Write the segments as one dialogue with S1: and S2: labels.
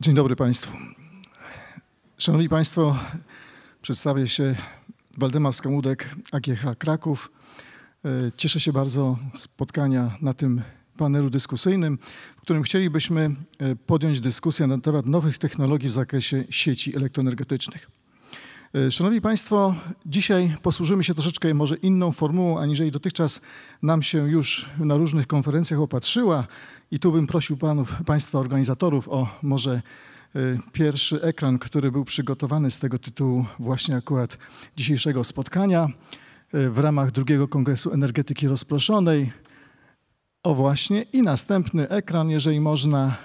S1: Dzień dobry Państwu. Szanowni Państwo, przedstawię się Waldemar Skamudek, AGH Kraków. E, cieszę się bardzo spotkania na tym panelu dyskusyjnym, w którym chcielibyśmy e, podjąć dyskusję na temat nowych technologii w zakresie sieci elektroenergetycznych. E, Szanowni Państwo, dzisiaj posłużymy się troszeczkę może inną formułą, aniżeli dotychczas nam się już na różnych konferencjach opatrzyła. I tu bym prosił panów, Państwa organizatorów o może e, pierwszy ekran, który był przygotowany z tego tytułu właśnie akurat dzisiejszego spotkania e, w ramach drugiego Kongresu Energetyki Rozproszonej. O właśnie i następny ekran, jeżeli można,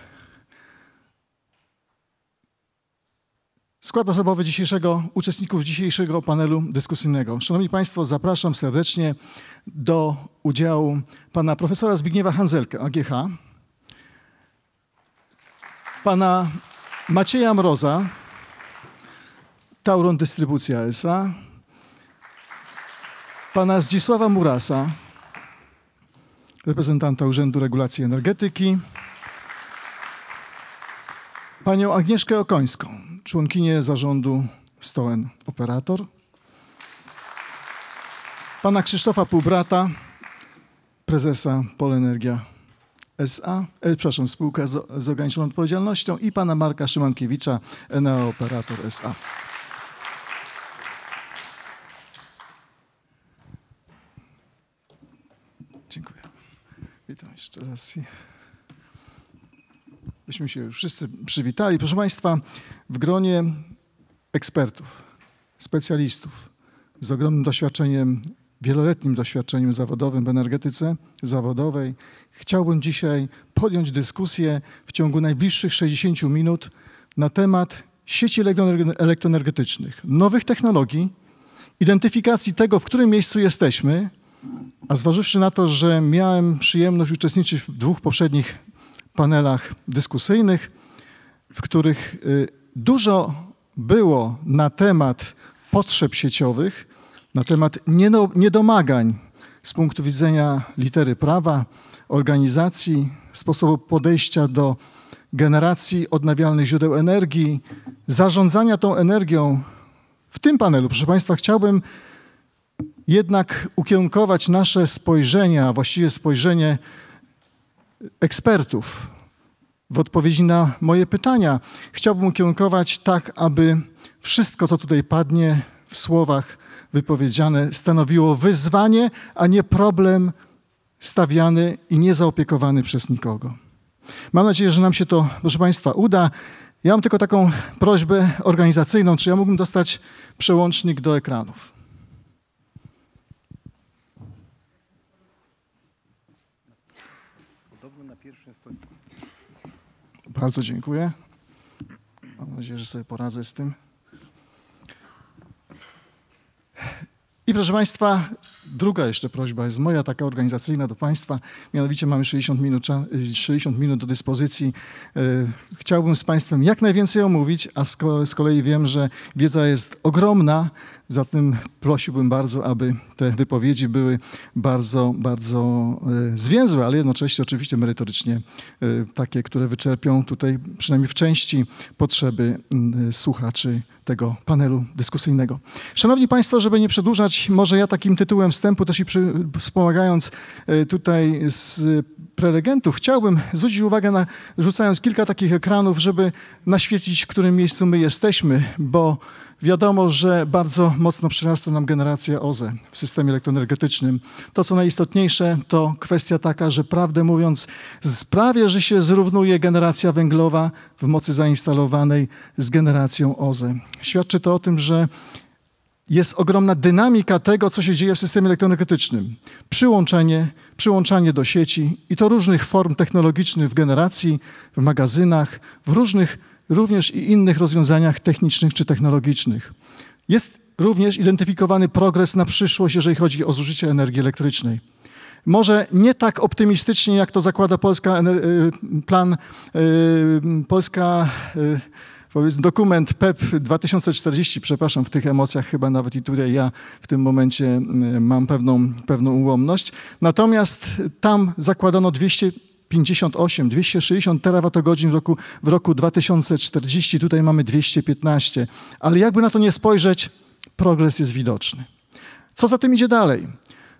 S1: Skład osobowy dzisiejszego, uczestników dzisiejszego panelu dyskusyjnego. Szanowni Państwo, zapraszam serdecznie do udziału pana profesora Zbigniewa Hanzelka, AGH, pana Macieja Mroza, Tauron Dystrybucja S.A., pana Zdzisława Murasa, reprezentanta Urzędu Regulacji Energetyki, panią Agnieszkę Okońską, członkinie zarządu Stoen Operator, pana Krzysztofa Półbrata, prezesa Polenergia SA, e, przepraszam, spółka z, z ograniczoną odpowiedzialnością i pana Marka Szymankiewicza, Enea Operator SA. Dziękuję bardzo. Witam jeszcze raz. Byśmy się już wszyscy przywitali. Proszę Państwa, w gronie ekspertów, specjalistów z ogromnym doświadczeniem, wieloletnim doświadczeniem zawodowym w energetyce zawodowej, chciałbym dzisiaj podjąć dyskusję w ciągu najbliższych 60 minut na temat sieci elektroenergetycznych, nowych technologii, identyfikacji tego, w którym miejscu jesteśmy, a zważywszy na to, że miałem przyjemność uczestniczyć w dwóch poprzednich panelach dyskusyjnych, w których y, dużo było na temat potrzeb sieciowych, na temat niedomagań z punktu widzenia litery prawa, organizacji, sposobu podejścia do generacji odnawialnych źródeł energii, zarządzania tą energią. W tym panelu, proszę Państwa, chciałbym jednak ukierunkować nasze spojrzenia, właściwie spojrzenie ekspertów w odpowiedzi na moje pytania. Chciałbym ukierunkować tak, aby wszystko, co tutaj padnie w słowach wypowiedziane, stanowiło wyzwanie, a nie problem stawiany i niezaopiekowany przez nikogo. Mam nadzieję, że nam się to, proszę Państwa, uda. Ja mam tylko taką prośbę organizacyjną, czy ja mógłbym dostać przełącznik do ekranów. Bardzo dziękuję. Mam nadzieję, że sobie poradzę z tym. I proszę Państwa, druga jeszcze prośba jest moja, taka organizacyjna do Państwa. Mianowicie mamy 60 minut, 60 minut do dyspozycji. E, chciałbym z Państwem jak najwięcej omówić, a z kolei wiem, że wiedza jest ogromna, Zatem prosiłbym bardzo, aby te wypowiedzi były bardzo, bardzo e, zwięzłe, ale jednocześnie oczywiście merytorycznie e, takie, które wyczerpią tutaj przynajmniej w części potrzeby słuchaczy tego panelu dyskusyjnego. Szanowni Państwo, żeby nie przedłużać, może ja takim tytułem wstępu też i przy, wspomagając e, tutaj z prelegentów, chciałbym zwrócić uwagę na, rzucając kilka takich ekranów, żeby naświecić, w którym miejscu my jesteśmy, bo wiadomo, że bardzo mocno przyrasta nam generacja OZE w systemie elektroenergetycznym. To, co najistotniejsze, to kwestia taka, że prawdę mówiąc, sprawia, że się zrównuje generacja węglowa w mocy zainstalowanej z generacją OZE. Świadczy to o tym, że jest ogromna dynamika tego, co się dzieje w systemie elektroenergetycznym. Przyłączenie, przyłączanie do sieci i to różnych form technologicznych w generacji, w magazynach, w różnych również i innych rozwiązaniach technicznych czy technologicznych. Jest również identyfikowany progres na przyszłość, jeżeli chodzi o zużycie energii elektrycznej. Może nie tak optymistycznie, jak to zakłada Polska, y, plan y, Polska y, powiedzmy, dokument PEP 2040, e przepraszam, w tych emocjach chyba nawet i tutaj ja w tym momencie y, mam pewną, pewną ułomność. Natomiast tam zakładano 200 58, 260 terawatogodzin w roku, w roku 2040, tutaj mamy 215. Ale jakby na to nie spojrzeć, progres jest widoczny. Co za tym idzie dalej?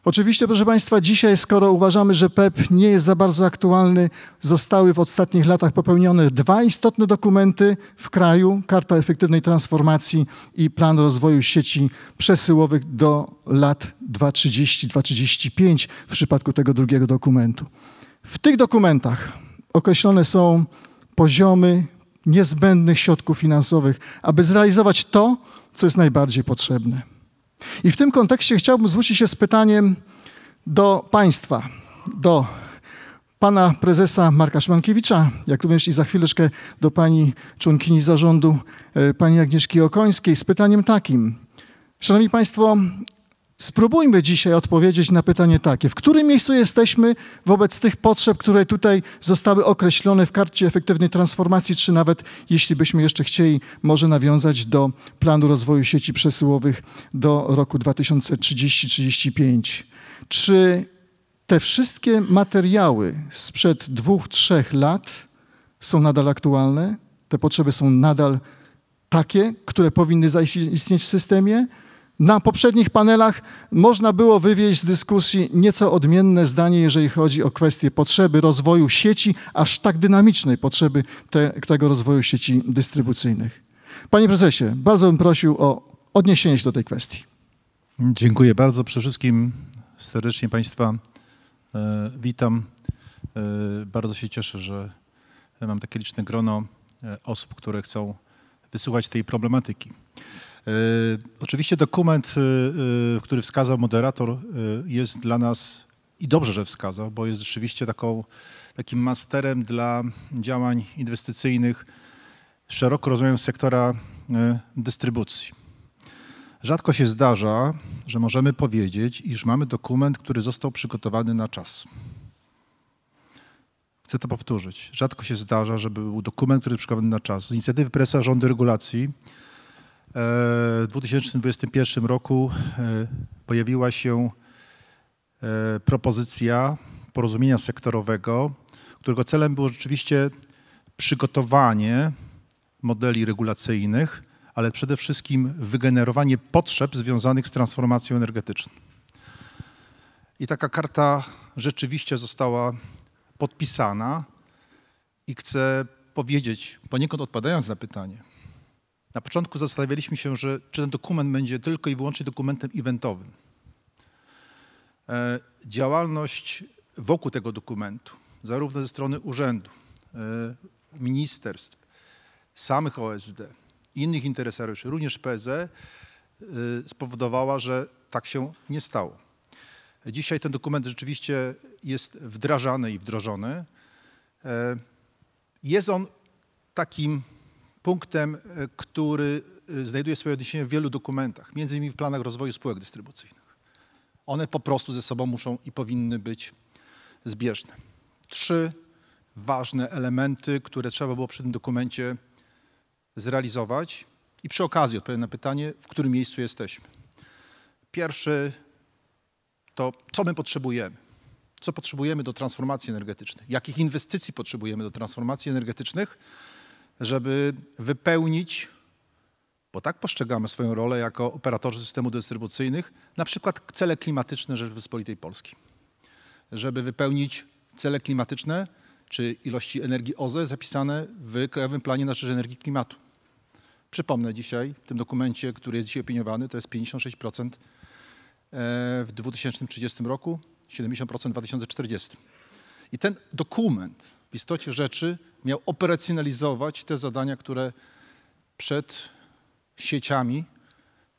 S1: Oczywiście, proszę Państwa, dzisiaj, skoro uważamy, że PEP e nie jest za bardzo aktualny, zostały w ostatnich latach popełnione dwa istotne dokumenty w kraju: Karta Efektywnej Transformacji i Plan Rozwoju Sieci Przesyłowych do lat 2030-2035 w przypadku tego drugiego dokumentu. W tych dokumentach określone są poziomy niezbędnych środków finansowych, aby zrealizować to, co jest najbardziej potrzebne. I w tym kontekście chciałbym zwrócić się z pytaniem do Państwa, do Pana Prezesa Marka Szmankiewicza, jak również i za chwileczkę do Pani członkini zarządu, e, Pani Agnieszki Okońskiej, z pytaniem takim. Szanowni Państwo, Spróbujmy dzisiaj odpowiedzieć na pytanie takie: w którym miejscu jesteśmy wobec tych potrzeb, które tutaj zostały określone w karcie efektywnej transformacji, czy nawet, jeśli byśmy jeszcze chcieli, może nawiązać do planu rozwoju sieci przesyłowych do roku 2030-35? Czy te wszystkie materiały sprzed dwóch, trzech lat są nadal aktualne? Te potrzeby są nadal takie, które powinny zaistnieć w systemie? Na poprzednich panelach można było wywieźć z dyskusji nieco odmienne zdanie, jeżeli chodzi o kwestię potrzeby rozwoju sieci, aż tak dynamicznej potrzeby te, tego rozwoju sieci dystrybucyjnych. Panie prezesie, bardzo bym prosił o odniesienie się do tej kwestii. Dziękuję bardzo. Przede wszystkim serdecznie Państwa e, witam.
S2: E, bardzo się cieszę, że mam takie liczne grono e, osób, które chcą wysłuchać tej problematyki. E, oczywiście dokument, e, e, który wskazał moderator, jest dla nas i dobrze, że wskazał, bo jest rzeczywiście taką, takim masterem dla działań inwestycyjnych, szeroko rozumianym sektora dystrybucji. Rzadko się zdarza, że możemy powiedzieć, iż mamy dokument, który został przygotowany na czas. Chcę to powtórzyć. Rzadko się zdarza, żeby był dokument, który był przygotowany na czas. Z inicjatywy prezesa rządu regulacji E, w 2021 roku e, pojawiła się e, propozycja porozumienia sektorowego, którego celem było rzeczywiście przygotowanie modeli regulacyjnych, ale przede wszystkim wygenerowanie potrzeb związanych z transformacją energetyczną. I taka karta rzeczywiście została podpisana i chcę powiedzieć, poniekąd odpowiadając na pytanie, na początku zastanawialiśmy się, że czy ten dokument będzie tylko i wyłącznie dokumentem eventowym. E, działalność wokół tego dokumentu, zarówno ze strony urzędu, e, ministerstw, samych OSD, innych interesariuszy, również PZ, e, spowodowała, że tak się nie stało. Dzisiaj ten dokument rzeczywiście jest wdrażany i wdrożony. Jest on takim punktem, e, który e, znajduje swoje odniesienie w wielu dokumentach, między innymi w planach rozwoju spółek dystrybucyjnych. One po prostu ze sobą muszą i powinny być zbieżne. Trzy ważne elementy, które trzeba było przy tym dokumencie zrealizować i przy okazji odpowiem na pytanie, w którym miejscu jesteśmy. Pierwszy to, co my potrzebujemy. Co potrzebujemy do transformacji energetycznej? Jakich inwestycji potrzebujemy do transformacji energetycznych? żeby wypełnić, bo tak postrzegamy swoją rolę jako operatorzy systemu dystrybucyjnych, na przykład cele klimatyczne Rzeczypospolitej Polskiej. Żeby wypełnić cele klimatyczne czy ilości energii OZE zapisane w Krajowym Planie na rzecz Energii Klimatu. Przypomnę dzisiaj, w tym dokumencie, który jest dzisiaj opiniowany, to jest 56% e, w 2030 roku, 70% w 2040. I ten dokument w istocie rzeczy miał operacjonalizować te zadania, które przed sieciami,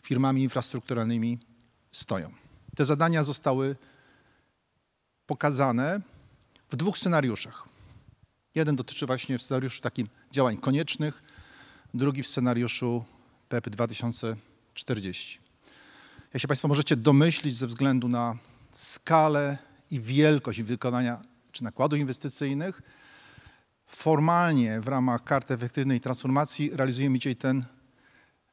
S2: firmami infrastrukturalnymi stoją. Te zadania zostały pokazane w dwóch scenariuszach. Jeden dotyczy właśnie w scenariuszu takim działań koniecznych, drugi w scenariuszu PEP 2040. E Jak się Państwo możecie domyślić ze względu na skalę i wielkość wykonania czy nakładów inwestycyjnych, Formalnie w ramach karty efektywnej transformacji realizujemy dzisiaj ten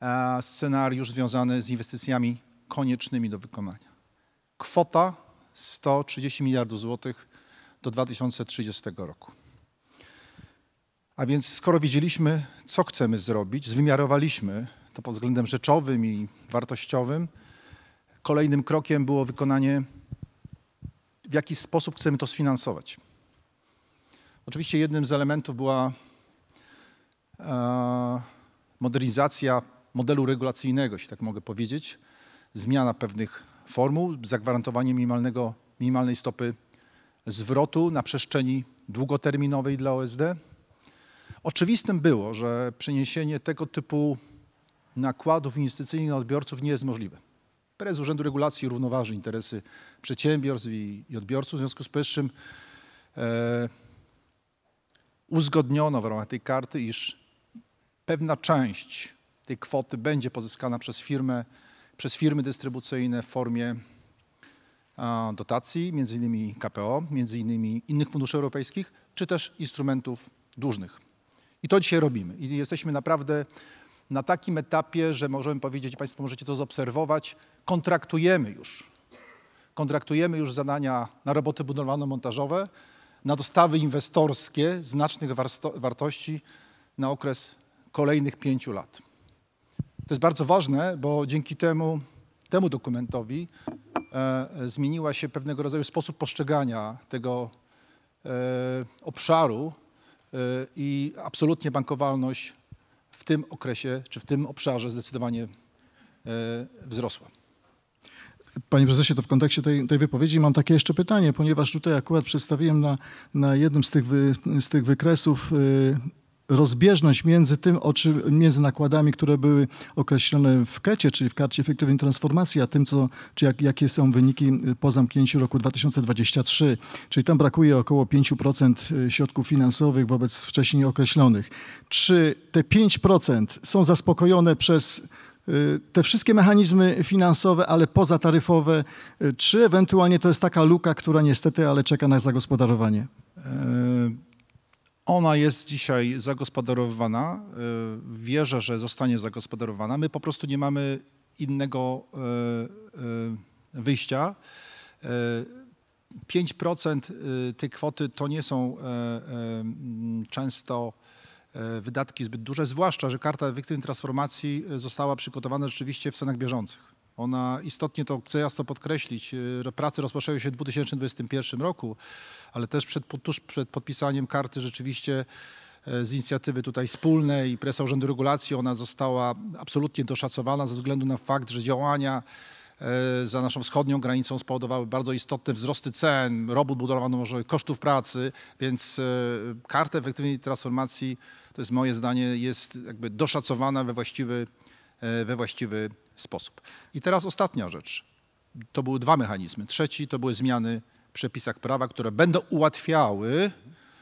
S2: e, scenariusz związany z inwestycjami koniecznymi do wykonania. Kwota 130 miliardów złotych do 2030 roku. A więc skoro wiedzieliśmy, co chcemy zrobić, zwymiarowaliśmy to pod względem rzeczowym i wartościowym, kolejnym krokiem było wykonanie, w jaki sposób chcemy to sfinansować. Oczywiście jednym z elementów była e, modernizacja modelu regulacyjnego, jeśli tak mogę powiedzieć, zmiana pewnych formuł, zagwarantowanie minimalnego, minimalnej stopy zwrotu na przestrzeni długoterminowej dla OSD. Oczywistym było, że przeniesienie tego typu nakładów inwestycyjnych na odbiorców nie jest możliwe. Prezes Urzędu Regulacji równoważy interesy przedsiębiorstw i, i odbiorców, w związku z powyższym e, uzgodniono w ramach tej karty, iż pewna część tej kwoty będzie pozyskana przez firmę, przez firmy dystrybucyjne w formie dotacji, między innymi KPO, między innymi innych funduszy europejskich, czy też instrumentów dłużnych. I to dzisiaj robimy. I jesteśmy naprawdę na takim etapie, że możemy powiedzieć, Państwo możecie to zobserwować, kontraktujemy już. Kontraktujemy już zadania na roboty budowlano-montażowe, na dostawy inwestorskie znacznych wartości na okres kolejnych pięciu lat. To jest bardzo ważne, bo dzięki temu, temu dokumentowi e, zmieniła się pewnego rodzaju sposób postrzegania tego e, obszaru e, i absolutnie bankowalność w tym okresie czy w tym obszarze zdecydowanie e, wzrosła.
S1: Panie prezesie, to w kontekście tej, tej wypowiedzi mam takie jeszcze pytanie, ponieważ tutaj akurat przedstawiłem na, na jednym z tych, wy, z tych wykresów y, rozbieżność między tym, o czym, między nakładami, które były określone w kecie, czyli w karcie efektywnej transformacji, a tym, co, czy jak, jakie są wyniki y, po zamknięciu roku 2023. Czyli tam brakuje około 5% y, środków finansowych wobec wcześniej określonych. Czy te 5% są zaspokojone przez Y, te wszystkie mechanizmy finansowe, ale pozataryfowe, y, czy ewentualnie to jest taka luka, która niestety, ale czeka na zagospodarowanie? Y, ona jest dzisiaj zagospodarowana.
S2: Wierzę, że zostanie zagospodarowana. My po prostu nie mamy innego wyjścia. 5% tej kwoty to nie są często E, wydatki zbyt duże, zwłaszcza, że karta efektywnej transformacji e, została przygotowana rzeczywiście w cenach bieżących. Ona istotnie, to chcę jasno podkreślić, e, prace rozpoczęły się w 2021 roku, ale też przed, tuż przed podpisaniem karty rzeczywiście z inicjatywy tutaj wspólnej Presa Urzędu Regulacji ona została absolutnie doszacowana ze względu na fakt, że działania za naszą wschodnią granicą spowodowały bardzo istotne wzrosty cen, robót budowlanych, może kosztów pracy, więc kartę efektywnej transformacji to jest moje zdanie, jest jakby doszacowana we właściwy, e, we właściwy sposób. I teraz ostatnia rzecz. To były dwa mechanizmy. Trzeci to były zmiany w przepisach prawa, które będą ułatwiały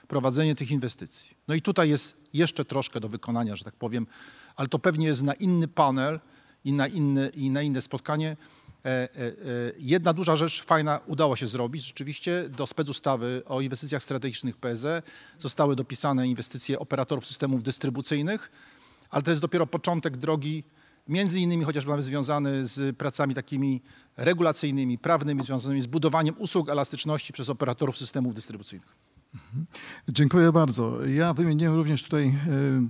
S2: prowadzenie tych inwestycji. No i tutaj jest jeszcze troszkę do wykonania, że tak powiem, ale to pewnie jest na inny panel i na, inne i na inne spotkanie. E, e, e, jedna duża rzecz fajna udało się zrobić. Rzeczywiście do specustawy o inwestycjach strategicznych PSE zostały dopisane inwestycje operatorów systemów dystrybucyjnych, ale to jest dopiero początek drogi, między innymi chociażby mamy związany z pracami takimi regulacyjnymi, prawnymi, związanymi z budowaniem usług elastyczności przez operatorów systemów dystrybucyjnych.
S1: Mhm. Dziękuję bardzo. Ja wymieniłem również tutaj e,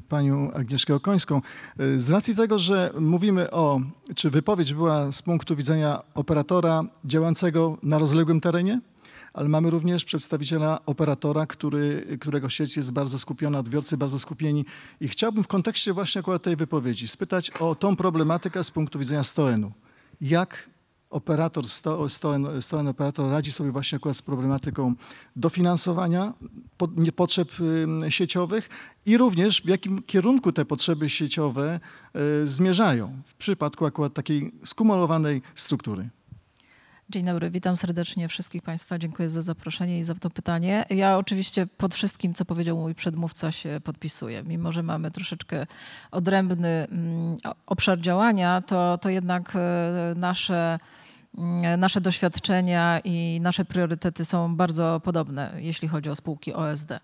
S1: panią Agnieszkę Okońską. E, z racji tego, że mówimy o, czy wypowiedź była z punktu widzenia operatora działającego na rozległym terenie, ale mamy również przedstawiciela operatora, który, którego sieć jest bardzo skupiona, odbiorcy bardzo skupieni. I chciałbym w kontekście właśnie akurat tej wypowiedzi spytać o tą problematykę z punktu widzenia Stoenu. Jak operator, sto, stoen, operator radzi sobie właśnie akurat z problematyką dofinansowania potrzeb y, sieciowych i również w jakim kierunku te potrzeby sieciowe y, zmierzają w przypadku akurat takiej skumulowanej struktury.
S3: Dzień dobry, witam serdecznie wszystkich Państwa. Dziękuję za zaproszenie i za to pytanie. Ja oczywiście pod wszystkim, co powiedział mój przedmówca, się podpisuję. Mimo, że mamy troszeczkę odrębny mm, obszar działania, to, to jednak y, nasze Mm, nasze doświadczenia i nasze priorytety są bardzo podobne, jeśli chodzi o spółki OSD.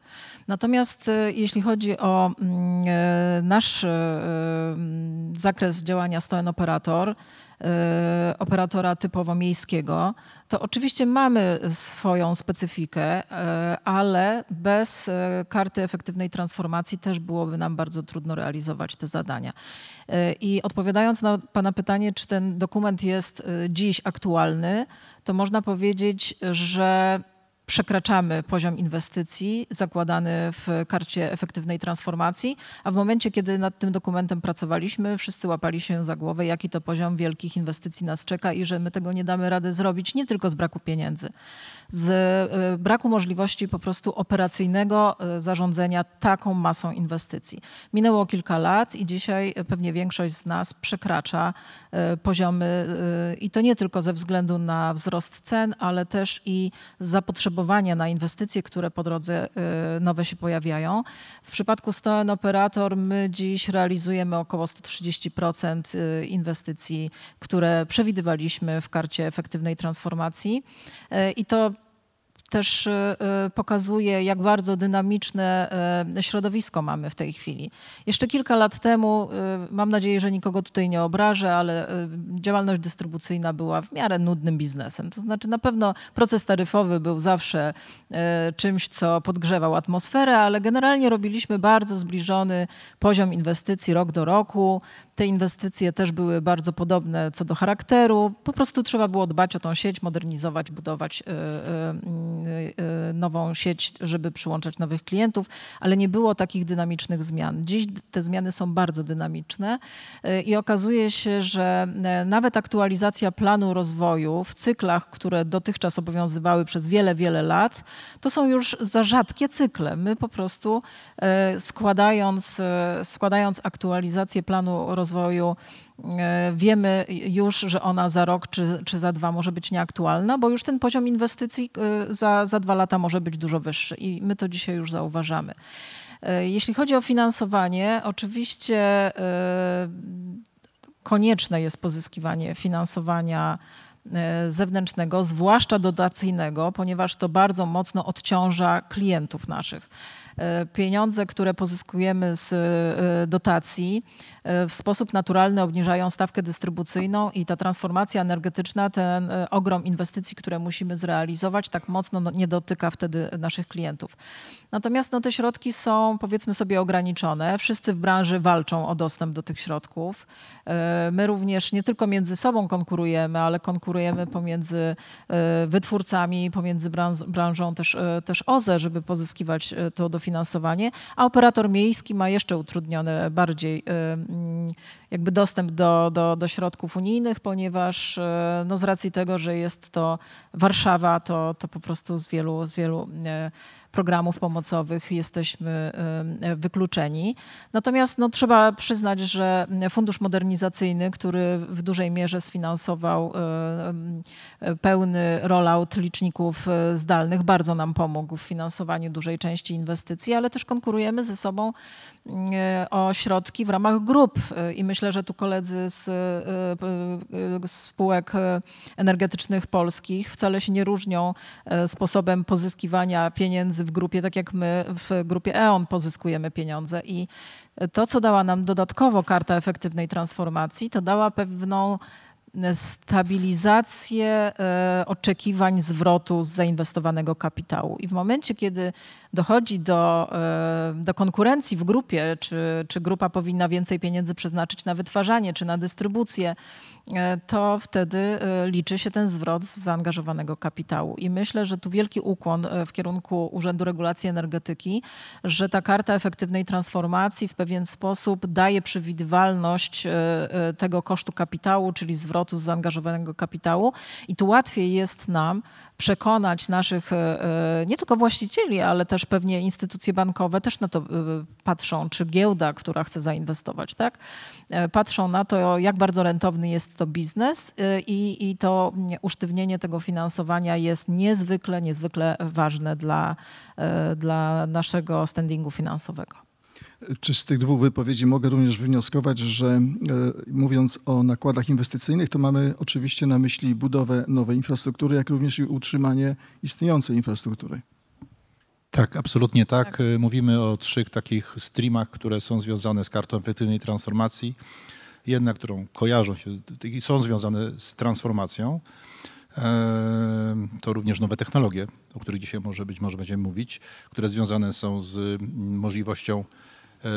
S3: Natomiast y, jeśli chodzi o mm, y, nasz y, zakres działania Stoen Operator, E, operatora typowo miejskiego, to oczywiście mamy swoją specyfikę, e, ale bez e, karty efektywnej transformacji też byłoby nam bardzo trudno realizować te zadania. I odpowiadając na Pana pytanie, czy ten dokument jest dziś aktualny, to można powiedzieć, że przekraczamy poziom inwestycji zakładany w karcie efektywnej transformacji, a w momencie, kiedy nad tym dokumentem pracowaliśmy, wszyscy łapali się za głowę, jaki to poziom wielkich inwestycji nas czeka i że my tego nie damy rady zrobić, nie tylko z braku pieniędzy, z e, braku możliwości po prostu operacyjnego e, zarządzania taką masą inwestycji. Minęło kilka lat i dzisiaj pewnie większość z nas przekracza e, poziomy i to nie tylko ze względu na wzrost cen, ale też i zapotrzebowanie na inwestycje, które po drodze y, nowe się pojawiają. W przypadku Stoen Operator my dziś realizujemy około 130% y, inwestycji, które przewidywaliśmy w karcie efektywnej transformacji y, i to też e, e, pokazuje, jak bardzo dynamiczne e, środowisko mamy w tej chwili. Jeszcze kilka lat temu, mam nadzieję, że nikogo tutaj nie obrażę, ale działalność dystrybucyjna była w miarę nudnym biznesem. To znaczy na pewno proces taryfowy był zawsze czymś, co podgrzewał atmosferę, ale generalnie robiliśmy bardzo zbliżony poziom inwestycji rok do roku. Te inwestycje też były bardzo podobne co do charakteru. Po prostu trzeba było dbać o tą sieć, modernizować, budować Y, y, nową sieć, żeby przyłączać nowych klientów, ale nie było takich dynamicznych zmian. Dziś te zmiany są bardzo dynamiczne y, i okazuje się, że nawet aktualizacja planu rozwoju w cyklach, które dotychczas obowiązywały przez wiele, wiele lat, to są już za rzadkie cykle. My po prostu składając, składając aktualizację planu rozwoju, E, wiemy już, że ona za rok czy, czy za dwa może być nieaktualna, bo już ten poziom inwestycji e, za, za dwa lata może być dużo wyższy i my to dzisiaj już zauważamy. E, jeśli chodzi o finansowanie, oczywiście konieczne jest pozyskiwanie finansowania zewnętrznego, zwłaszcza dotacyjnego, ponieważ to bardzo mocno odciąża klientów naszych. Pieniądze, które pozyskujemy z dotacji, E, w sposób naturalny obniżają stawkę dystrybucyjną i ta transformacja energetyczna, ten e, ogrom inwestycji, które musimy zrealizować, tak mocno no, nie dotyka wtedy naszych klientów. Natomiast no, te środki są powiedzmy sobie ograniczone. Wszyscy w branży walczą o dostęp do tych środków. E, my również nie tylko między sobą konkurujemy, ale konkurujemy pomiędzy wytwórcami, pomiędzy branżą też, też OZE, żeby pozyskiwać to dofinansowanie, a operator miejski ma jeszcze utrudnione bardziej Mm, jakby dostęp do, do, do środków unijnych, ponieważ e, no z racji tego, że jest to Warszawa, to, to po prostu z wielu, z wielu e, programów pomocowych jesteśmy e, wykluczeni. Natomiast no, trzeba przyznać, że Fundusz Modernizacyjny, który w dużej mierze sfinansował pełny rollout liczników zdalnych, bardzo nam pomógł w finansowaniu dużej części inwestycji, ale też konkurujemy ze sobą E, o środki w ramach grup e, i myślę, że tu koledzy e, z, spółek energetycznych polskich wcale się nie różnią sposobem pozyskiwania pieniędzy w grupie, tak jak my w grupie E.ON pozyskujemy pieniądze i to, co dała nam dodatkowo karta efektywnej transformacji, to dała pewną stabilizację oczekiwań zwrotu z zainwestowanego kapitału. I w momencie, kiedy dochodzi do, e, do konkurencji w grupie, czy, czy grupa powinna więcej pieniędzy przeznaczyć na wytwarzanie, czy na dystrybucję, e, to wtedy e, liczy się ten zwrot z zaangażowanego kapitału. I myślę, że tu wielki ukłon w kierunku Urzędu Regulacji Energetyki, że ta karta efektywnej transformacji w pewien sposób daje przewidywalność tego kosztu kapitału, czyli zwrotu z zaangażowanego kapitału. I tu łatwiej jest nam przekonać naszych nie tylko właścicieli, ale też też pewnie instytucje bankowe też na to y, patrzą, czy giełda, która chce zainwestować, tak? E, patrzą na to, jak bardzo rentowny jest to biznes y, i, i to usztywnienie tego finansowania jest niezwykle, niezwykle ważne dla, e, dla naszego standingu finansowego.
S1: Czy z tych dwóch wypowiedzi mogę również wnioskować, że e, mówiąc o nakładach inwestycyjnych, to mamy oczywiście na myśli budowę nowej infrastruktury, jak również i utrzymanie istniejącej infrastruktury?
S2: Tak, absolutnie tak. tak. Y, mówimy o trzech takich streamach, które są związane z kartą efektywnej transformacji. Jedna, którą kojarzą się i są związane z transformacją. To również nowe technologie, o których dzisiaj może być może będziemy mówić, które związane są z mm, możliwością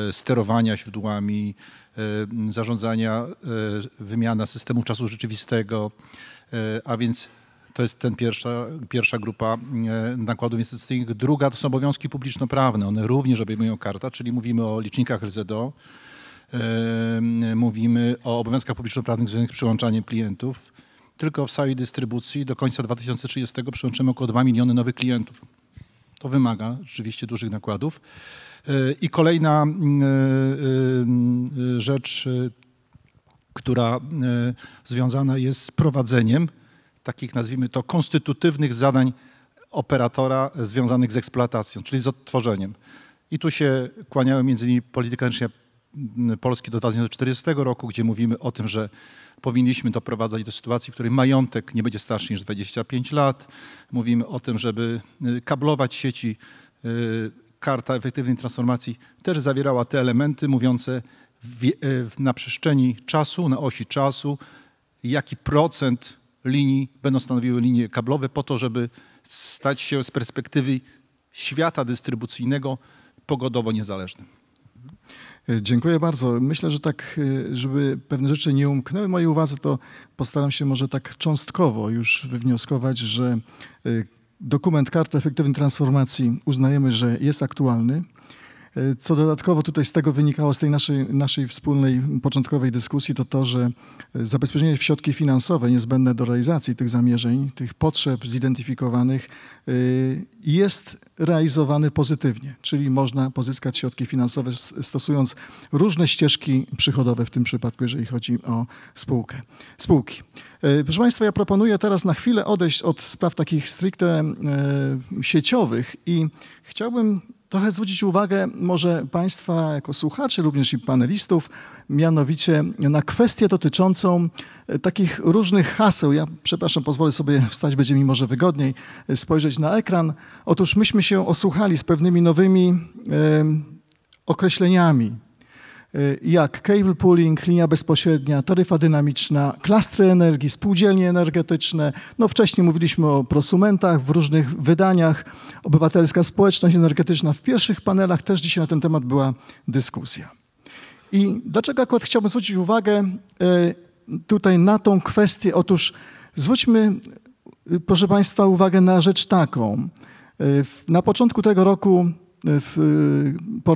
S2: e, sterowania źródłami, e, zarządzania, e, wymiana systemu czasu rzeczywistego, a więc to jest ten pierwsza, pierwsza grupa e, nakładów inwestycyjnych. Druga to są obowiązki publiczno-prawne. One również obejmują karta, czyli mówimy o licznikach RZDO, e, mówimy o obowiązkach publiczno-prawnych związanych z przyłączaniem klientów. Tylko w całej dystrybucji do końca 2030 przyłączymy około 2 miliony nowych klientów. To wymaga rzeczywiście dużych nakładów. E, I kolejna rzecz, która związana jest z prowadzeniem takich nazwijmy to konstytutywnych zadań operatora związanych z eksploatacją, czyli z odtworzeniem. I tu się kłaniały między innymi polityka Polski do 2040 roku, gdzie mówimy o tym, że powinniśmy doprowadzać do sytuacji, w której majątek nie będzie starszy niż 25 lat. Mówimy o tym, żeby y, kablować sieci. Y, karta efektywnej transformacji też zawierała te elementy mówiące y, na przestrzeni czasu, na osi czasu, jaki procent linii, będą stanowiły linie kablowe po to, żeby stać się z perspektywy świata dystrybucyjnego pogodowo niezależnym.
S1: E, dziękuję bardzo. Myślę, że tak, e, żeby pewne rzeczy nie umknęły mojej uwadze, to postaram się może tak cząstkowo już wywnioskować, że e, dokument Karty Efektywnej Transformacji uznajemy, że jest aktualny, co dodatkowo tutaj z tego wynikało, z tej naszej, naszej wspólnej początkowej dyskusji, to to, że e, zabezpieczenie w środki finansowe niezbędne do realizacji tych zamierzeń, tych potrzeb zidentyfikowanych e, jest realizowany pozytywnie, czyli można pozyskać środki finansowe stosując różne ścieżki przychodowe w tym przypadku, jeżeli chodzi o spółkę, spółki. E, proszę Państwa, ja proponuję teraz na chwilę odejść od spraw takich stricte sieciowych i chciałbym trochę zwrócić uwagę może Państwa jako słuchaczy, również i panelistów, mianowicie na kwestię dotyczącą e, takich różnych haseł. Ja, przepraszam, pozwolę sobie wstać, będzie mi może wygodniej e, spojrzeć na ekran. Otóż myśmy się osłuchali z pewnymi nowymi określeniami, Y, jak cable pooling, linia bezpośrednia, taryfa dynamiczna, klastry energii, spółdzielnie energetyczne. No wcześniej mówiliśmy o prosumentach w różnych wydaniach, obywatelska społeczność energetyczna. W pierwszych panelach też dzisiaj na ten temat była dyskusja. I dlaczego akurat chciałbym zwrócić uwagę y, tutaj na tą kwestię? Otóż zwróćmy, y, proszę Państwa, uwagę na rzecz taką. Na początku tego roku w,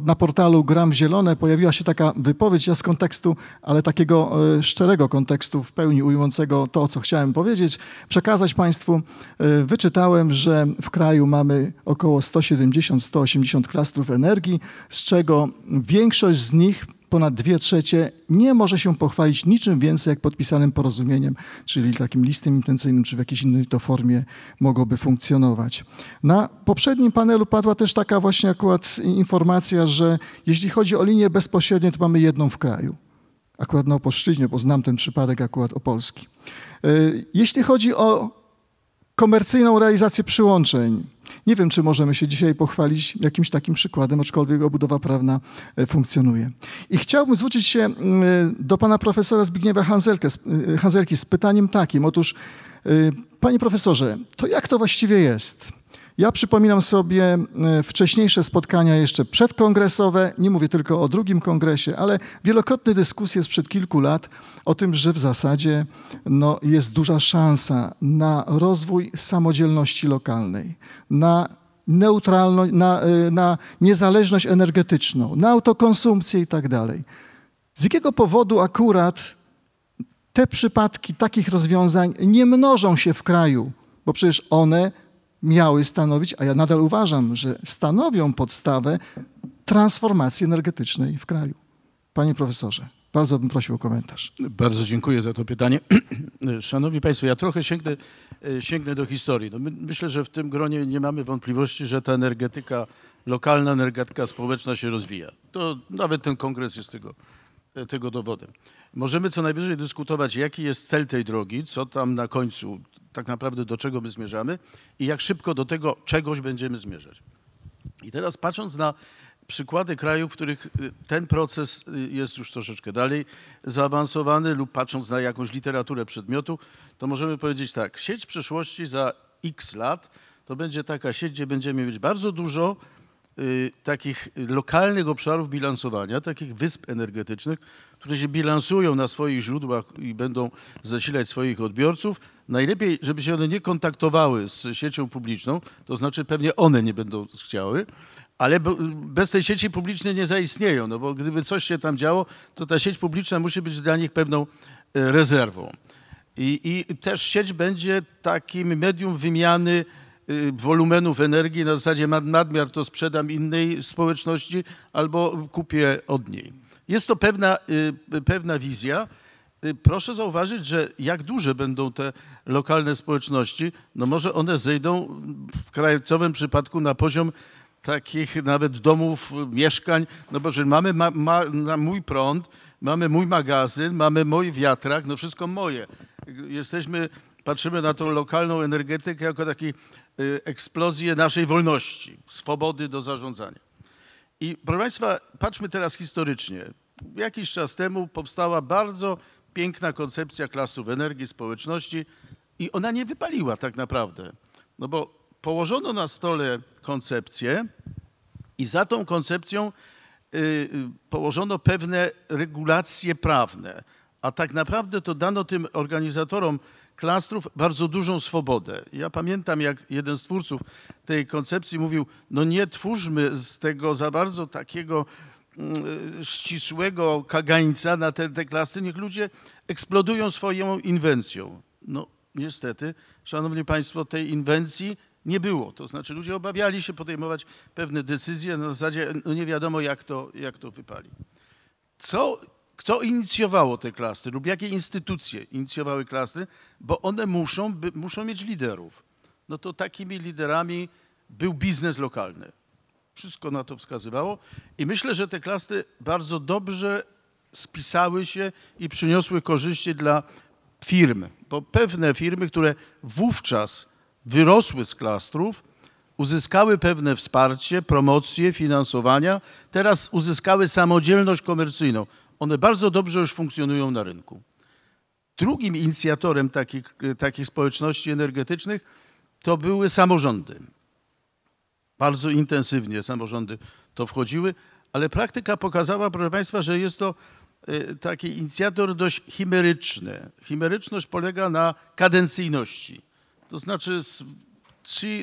S1: na portalu Gram w Zielone pojawiła się taka wypowiedź, ja z kontekstu, ale takiego e, szczerego kontekstu, w pełni ujmującego to, co chciałem powiedzieć, przekazać Państwu. E, wyczytałem, że w kraju mamy około 170-180 klastrów energii, z czego większość z nich ponad dwie trzecie nie może się pochwalić niczym więcej jak podpisanym porozumieniem, czyli takim listem intencyjnym, czy w jakiejś innej to formie mogłoby funkcjonować. Na poprzednim panelu padła też taka właśnie akurat informacja, że jeśli chodzi o linie bezpośrednie, to mamy jedną w kraju. Akurat na Opolszczyźnie, bo znam ten przypadek akurat o Polski. E, jeśli chodzi o komercyjną realizację przyłączeń, nie wiem, czy możemy się dzisiaj pochwalić jakimś takim przykładem, aczkolwiek obudowa prawna e, funkcjonuje. I chciałbym zwrócić się do pana profesora Zbigniewa e, Hanzelki z pytaniem takim. Otóż, e, panie profesorze, to jak to właściwie jest? Ja przypominam sobie e, wcześniejsze spotkania jeszcze przedkongresowe, nie mówię tylko o drugim kongresie, ale wielokrotne dyskusje sprzed kilku lat o tym, że w zasadzie no, jest duża szansa na rozwój samodzielności lokalnej, na neutralność, na, e, na niezależność energetyczną, na autokonsumpcję i tak dalej. Z jakiego powodu akurat te przypadki takich rozwiązań nie mnożą się w kraju, bo przecież one miały stanowić, a ja nadal uważam, że stanowią podstawę transformacji energetycznej w kraju. Panie profesorze, bardzo bym prosił o komentarz.
S4: Bardzo dziękuję za to pytanie. Szanowni Państwo, ja trochę sięgnę, e, sięgnę do historii. No my, myślę, że w tym gronie nie mamy wątpliwości, że ta energetyka, lokalna energetyka społeczna się rozwija. To nawet ten kongres jest tego tego dowodem. Możemy co najwyżej dyskutować, jaki jest cel tej drogi, co tam na końcu, tak naprawdę do czego my zmierzamy i jak szybko do tego czegoś będziemy zmierzać. I teraz patrząc na przykłady krajów, w których y, ten proces y, jest już troszeczkę dalej zaawansowany lub patrząc na jakąś literaturę przedmiotu, to możemy powiedzieć tak, sieć przyszłości za x lat to będzie taka sieć, gdzie będziemy mieć bardzo dużo Y, takich lokalnych obszarów bilansowania, takich wysp energetycznych, które się bilansują na swoich źródłach i będą zasilać swoich odbiorców. Najlepiej, żeby się one nie kontaktowały z siecią publiczną, to znaczy pewnie one nie będą chciały, ale bez tej sieci publicznej nie zaistnieją, no bo gdyby coś się tam działo, to ta sieć publiczna musi być dla nich pewną e, rezerwą. I, i też sieć będzie takim medium wymiany Y, wolumenów energii na zasadzie mam nadmiar, to sprzedam innej społeczności albo kupię od niej. Jest to pewna, y, pewna wizja. Y, proszę zauważyć, że jak duże będą te lokalne społeczności, no może one zejdą w krajowym przypadku na poziom takich nawet domów, mieszkań, no bo że mamy ma, ma, na mój prąd, mamy mój magazyn, mamy mój wiatrak, no wszystko moje. Jesteśmy patrzymy na tą lokalną energetykę jako taką y, eksplozję naszej wolności, swobody do zarządzania. I proszę Państwa, patrzmy teraz historycznie. Jakiś czas temu powstała bardzo piękna koncepcja klasów energii, społeczności i ona nie wypaliła tak naprawdę. No bo położono na stole koncepcję i za tą koncepcją y, y, położono pewne regulacje prawne a tak naprawdę to dano tym organizatorom klastrów bardzo dużą swobodę. Ja pamiętam, jak jeden z twórców tej koncepcji mówił, no nie twórzmy z tego za bardzo takiego mm, ścisłego kagańca na te, te klasy, niech ludzie eksplodują swoją inwencją. No niestety, szanowni państwo, tej inwencji nie było. To znaczy ludzie obawiali się podejmować pewne decyzje na zasadzie no nie wiadomo jak to, jak to wypali. Co kto inicjowało te klastry lub jakie instytucje inicjowały klastry, bo one muszą, by, muszą mieć liderów. No to takimi liderami był biznes lokalny. Wszystko na to wskazywało i myślę, że te klastry bardzo dobrze spisały się i przyniosły korzyści dla firm, bo pewne firmy, które wówczas wyrosły z klastrów, uzyskały pewne wsparcie, promocje, finansowania, teraz uzyskały samodzielność komercyjną. One bardzo dobrze już funkcjonują na rynku. Drugim inicjatorem takich, takich społeczności energetycznych to były samorządy. Bardzo intensywnie samorządy to wchodziły, ale praktyka pokazała, proszę Państwa, że jest to e, taki inicjator dość chimeryczny. Chimeryczność polega na kadencyjności. To znaczy,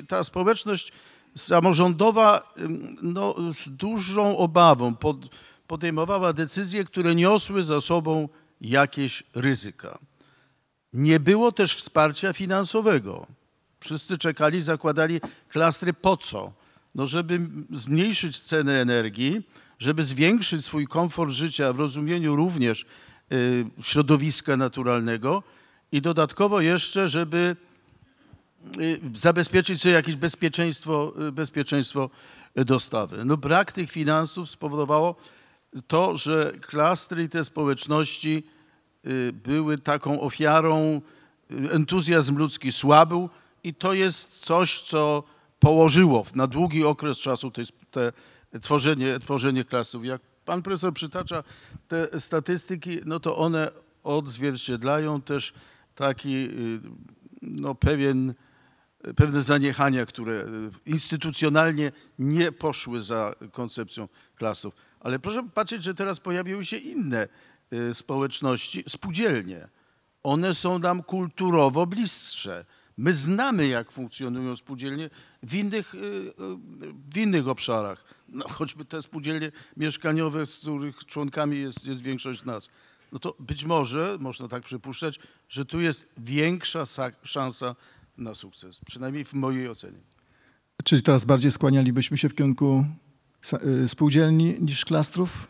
S4: ta społeczność samorządowa no, z dużą obawą pod, podejmowała decyzje, które niosły za sobą jakieś ryzyka. Nie było też wsparcia finansowego. Wszyscy czekali, zakładali klastry po co? No, żeby zmniejszyć ceny energii, żeby zwiększyć swój komfort życia w rozumieniu również y, środowiska naturalnego i dodatkowo jeszcze, żeby y, zabezpieczyć sobie jakieś bezpieczeństwo, y, bezpieczeństwo dostawy. No, brak tych finansów spowodowało, to, że klastry i te społeczności y, były taką ofiarą, y, entuzjazm ludzki słabł i to jest coś, co położyło na długi okres czasu te, te tworzenie, tworzenie klastrów. Jak pan profesor przytacza te statystyki, no to one odzwierciedlają też taki y, no, pewien, pewne zaniechania, które instytucjonalnie nie poszły za koncepcją klasów. Ale proszę patrzeć, że teraz pojawiły się inne y, społeczności, spółdzielnie. One są nam kulturowo bliższe. My znamy, jak funkcjonują spółdzielnie w innych, y, y, w innych obszarach. No, choćby te spółdzielnie mieszkaniowe, z których członkami jest, jest większość nas. No to być może, można tak przypuszczać, że tu jest większa szansa na sukces, przynajmniej w mojej ocenie.
S1: Czyli teraz bardziej skłanialibyśmy się w kierunku Y, spółdzielni niż klastrów?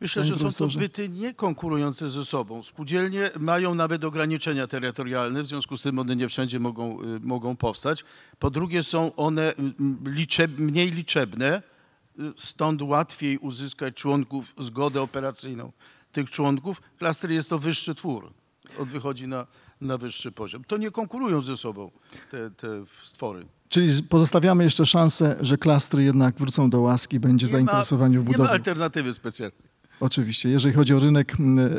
S1: Myślę, że są to
S4: byty niekonkurujące ze sobą. Spółdzielnie mają nawet ograniczenia terytorialne, w związku z tym one nie wszędzie mogą, y, mogą powstać. Po drugie są one y, liczeb, mniej liczebne, stąd łatwiej uzyskać członków, zgodę operacyjną tych członków. Klastry jest to wyższy twór, on wychodzi na, na wyższy poziom. To nie konkurują ze sobą te, te stwory.
S1: Czyli pozostawiamy jeszcze szansę, że klastry jednak wrócą do łaski, będzie nie zainteresowanie ma, w budowie. Nie ma alternatywy specjalnej. Oczywiście. Jeżeli chodzi o rynek,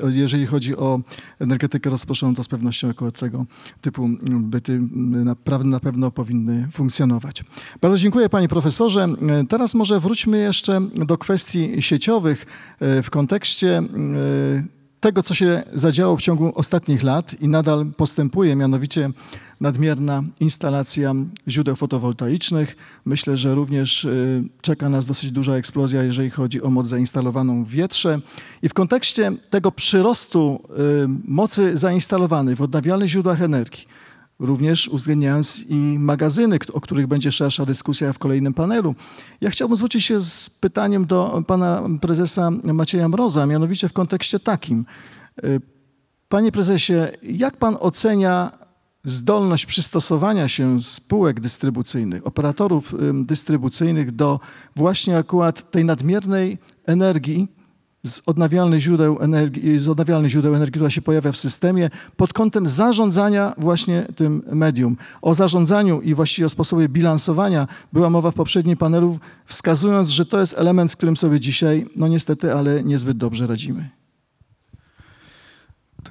S1: jeżeli chodzi o energetykę rozproszoną, to z pewnością około tego typu byty naprawdę na pewno powinny funkcjonować. Bardzo dziękuję panie profesorze. E, teraz może wróćmy jeszcze do kwestii sieciowych e, w kontekście e, tego, co się zadziało w ciągu ostatnich lat i nadal postępuje, mianowicie nadmierna instalacja źródeł fotowoltaicznych. Myślę, że również y, czeka nas dosyć duża eksplozja, jeżeli chodzi o moc zainstalowaną w wietrze. I w kontekście tego przyrostu y, mocy zainstalowanej w odnawialnych źródłach energii, również uwzględniając i magazyny, o których będzie szersza dyskusja w kolejnym panelu. Ja chciałbym zwrócić się z pytaniem do pana prezesa Macieja Mroza, mianowicie w kontekście takim. Y, panie prezesie, jak pan ocenia zdolność przystosowania się spółek dystrybucyjnych, operatorów dystrybucyjnych do właśnie akurat tej nadmiernej energii, z odnawialnych źródeł energii, z odnawialnych źródeł energii, która się pojawia w systemie, pod kątem zarządzania właśnie tym medium. O zarządzaniu i właściwie o sposobie bilansowania była mowa w poprzednim panelu, wskazując, że to jest element, z którym sobie dzisiaj, no niestety, ale niezbyt dobrze radzimy.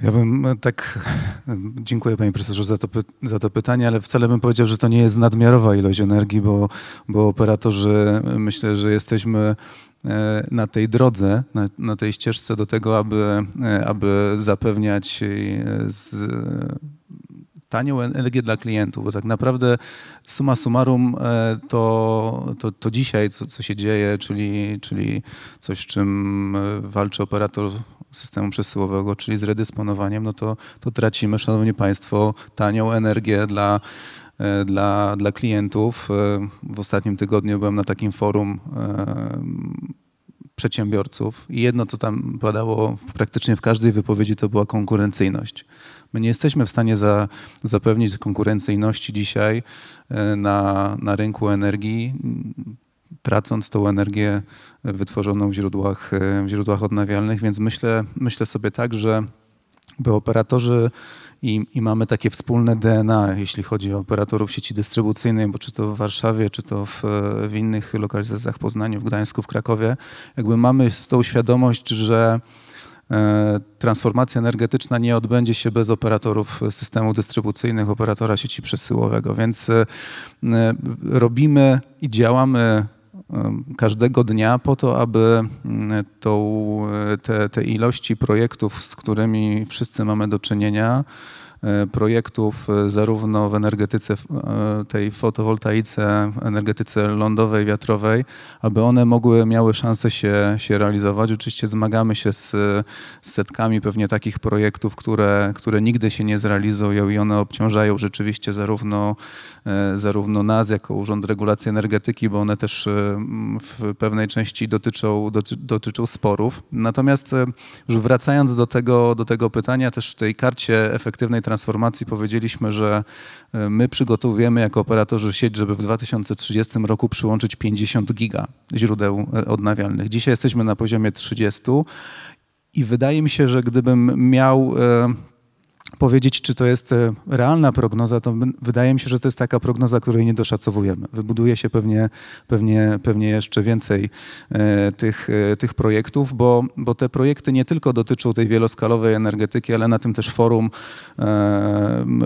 S5: Ja bym e, tak, dziękuję panie profesorze za to, za to pytanie, ale wcale bym powiedział, że to nie jest nadmiarowa ilość energii, bo, bo operatorzy e, myślę, że jesteśmy e, na tej drodze, na, na tej ścieżce do tego, aby, aby zapewniać z tanią energię dla klientów, bo tak naprawdę suma summarum e, to, to, to dzisiaj, co, co się dzieje, czyli, czyli coś, z czym e, walczy operator systemu przesyłowego, czyli z redysponowaniem, no to, to tracimy, szanowni państwo, tanią energię dla e, dla, dla klientów. W ostatnim tygodniu byłem na takim forum przedsiębiorców i jedno, co tam padało praktycznie w każdej wypowiedzi, to była konkurencyjność. My nie jesteśmy w stanie za, zapewnić konkurencyjności dzisiaj e, na, na rynku energii, tracąc tą energię wytworzoną w źródłach, e, w źródłach odnawialnych, więc myślę, myślę sobie tak, że by operatorzy i, i, mamy takie wspólne DNA, jeśli chodzi o operatorów sieci dystrybucyjnej, bo czy to w Warszawie, czy to w, w innych lokalizacjach, w Poznaniu, w Gdańsku, w Krakowie, jakby mamy z tą świadomość, że E, transformacja energetyczna nie odbędzie się bez operatorów systemu dystrybucyjnych, operatora sieci przesyłowego, więc e, e, robimy i działamy każdego dnia po to, aby mm, tą, te, te ilości projektów, z którymi wszyscy mamy do czynienia, E, projektów e, zarówno w energetyce e, tej fotowoltaice, energetyce lądowej, wiatrowej, aby one mogły, miały szansę się, się realizować. Oczywiście zmagamy się z, z setkami pewnie takich projektów, które, które nigdy się nie zrealizują i one obciążają rzeczywiście zarówno, zarówno nas jako Urząd Regulacji Energetyki, bo one też w pewnej części dotyczą, doty, dotyczą sporów. Natomiast już wracając do tego, do tego pytania, też w tej karcie efektywnej transformacji, transformacji powiedzieliśmy, że e, my przygotowujemy jako operatorzy sieć, żeby w 2030 roku przyłączyć 50 giga źródeł e, odnawialnych. Dzisiaj jesteśmy na poziomie 30 i wydaje mi się, że gdybym miał e, powiedzieć, czy to jest e, realna prognoza, to wydaje mi się, że to jest taka prognoza, której nie doszacowujemy. Wybuduje się pewnie, pewnie, pewnie jeszcze więcej e, tych, e, tych projektów, bo, bo te projekty nie tylko dotyczą tej wieloskalowej energetyki, ale na tym też forum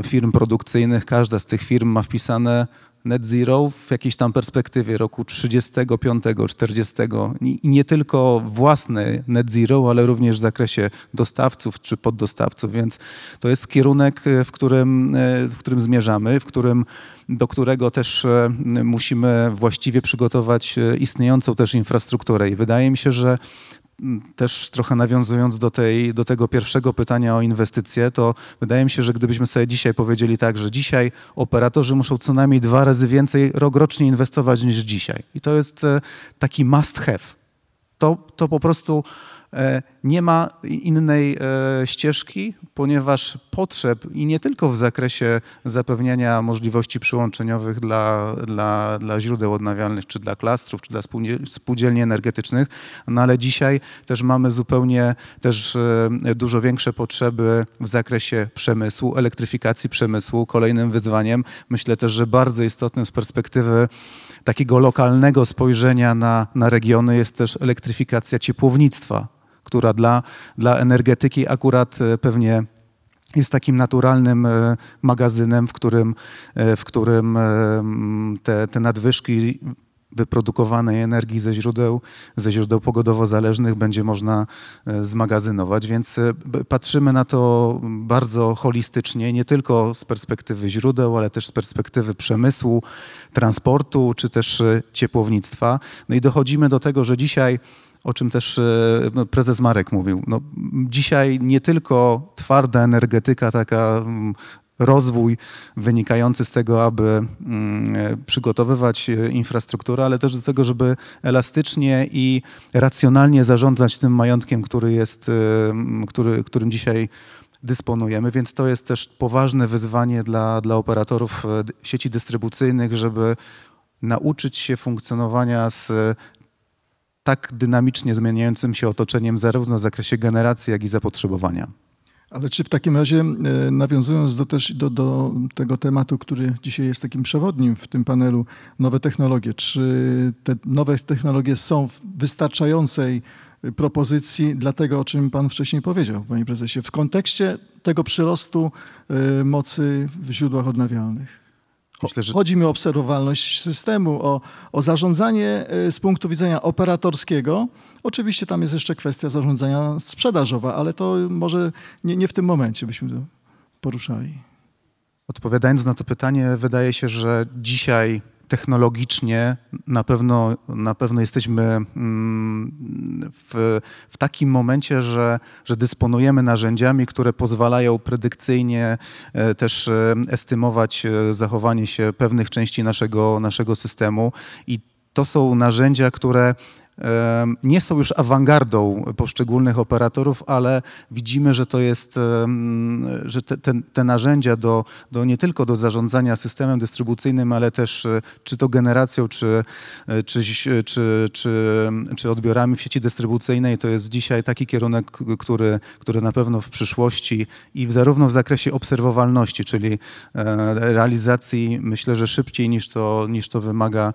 S5: firm produkcyjnych, każda z tych firm ma wpisane net zero w jakiejś tam perspektywie roku 35, 40 i nie tylko własny net zero, ale również w zakresie dostawców czy poddostawców, więc to jest kierunek, e, w którym, e, w którym zmierzamy, w którym do którego też e, musimy właściwie przygotować istniejącą też infrastrukturę. I wydaje mi się, że też trochę nawiązując do, tej, do tego pierwszego pytania o inwestycje, to wydaje mi się, że gdybyśmy sobie dzisiaj powiedzieli tak, że dzisiaj operatorzy muszą co najmniej dwa razy więcej rokrocznie rocznie inwestować niż dzisiaj. I to jest e, taki must have. To, to po prostu E, nie ma innej e, ścieżki, ponieważ potrzeb i nie tylko w zakresie zapewniania możliwości przyłączeniowych dla, dla, dla źródeł odnawialnych, czy dla klastrów, czy dla spółdzielni energetycznych, no ale dzisiaj też mamy zupełnie też e, dużo większe potrzeby w zakresie przemysłu, elektryfikacji przemysłu. Kolejnym wyzwaniem myślę też, że bardzo istotnym z perspektywy takiego lokalnego spojrzenia na, na regiony jest też elektryfikacja ciepłownictwa która dla, dla energetyki akurat e, pewnie jest takim naturalnym e, magazynem, w którym, e, w którym te, te nadwyżki wyprodukowanej energii ze źródeł, ze źródeł pogodowo zależnych będzie można zmagazynować, więc patrzymy na to bardzo holistycznie, nie tylko z perspektywy źródeł, ale też z perspektywy przemysłu, transportu czy też ciepłownictwa. No i dochodzimy do tego, że dzisiaj o czym też e, no, prezes Marek mówił. No, dzisiaj nie tylko twarda energetyka, taka mm, rozwój wynikający z tego, aby mm, e, przygotowywać e, infrastrukturę, ale też do tego, żeby elastycznie i racjonalnie zarządzać tym majątkiem, który jest, który, którym dzisiaj dysponujemy, więc to jest też poważne wyzwanie dla, dla operatorów sieci dystrybucyjnych, żeby nauczyć się funkcjonowania z tak dynamicznie zmieniającym się otoczeniem zarówno w zakresie generacji, jak i zapotrzebowania.
S1: Ale czy w takim razie, e, nawiązując do, też, do, do tego tematu, który dzisiaj jest takim przewodnim w tym panelu, nowe technologie, czy te nowe technologie są w wystarczającej e, propozycji dla tego, o czym Pan wcześniej powiedział, Panie Prezesie, w kontekście tego przyrostu e, mocy w źródłach odnawialnych? Myślę, że... Chodzi mi o obserwowalność systemu, o, o zarządzanie e, z punktu widzenia operatorskiego. Oczywiście tam jest jeszcze kwestia zarządzania sprzedażowa, ale to może nie, nie w tym momencie byśmy to poruszali.
S5: Odpowiadając na to pytanie, wydaje się, że dzisiaj technologicznie na pewno, na pewno jesteśmy mm, w, w takim momencie, że, że dysponujemy narzędziami, które pozwalają predykcyjnie e, też e, estymować e, zachowanie się pewnych części naszego, naszego systemu i to są narzędzia, które nie są już awangardą poszczególnych operatorów, ale widzimy, że to jest, że te, te, te, narzędzia do, do nie tylko do zarządzania systemem dystrybucyjnym, ale też e, czy to generacją, czy, e, e, czy, czy, czy, czy odbiorami w sieci dystrybucyjnej, to jest dzisiaj taki kierunek, który, który na pewno w przyszłości i zarówno w zakresie obserwowalności, czyli realizacji myślę, że szybciej niż to, niż to wymaga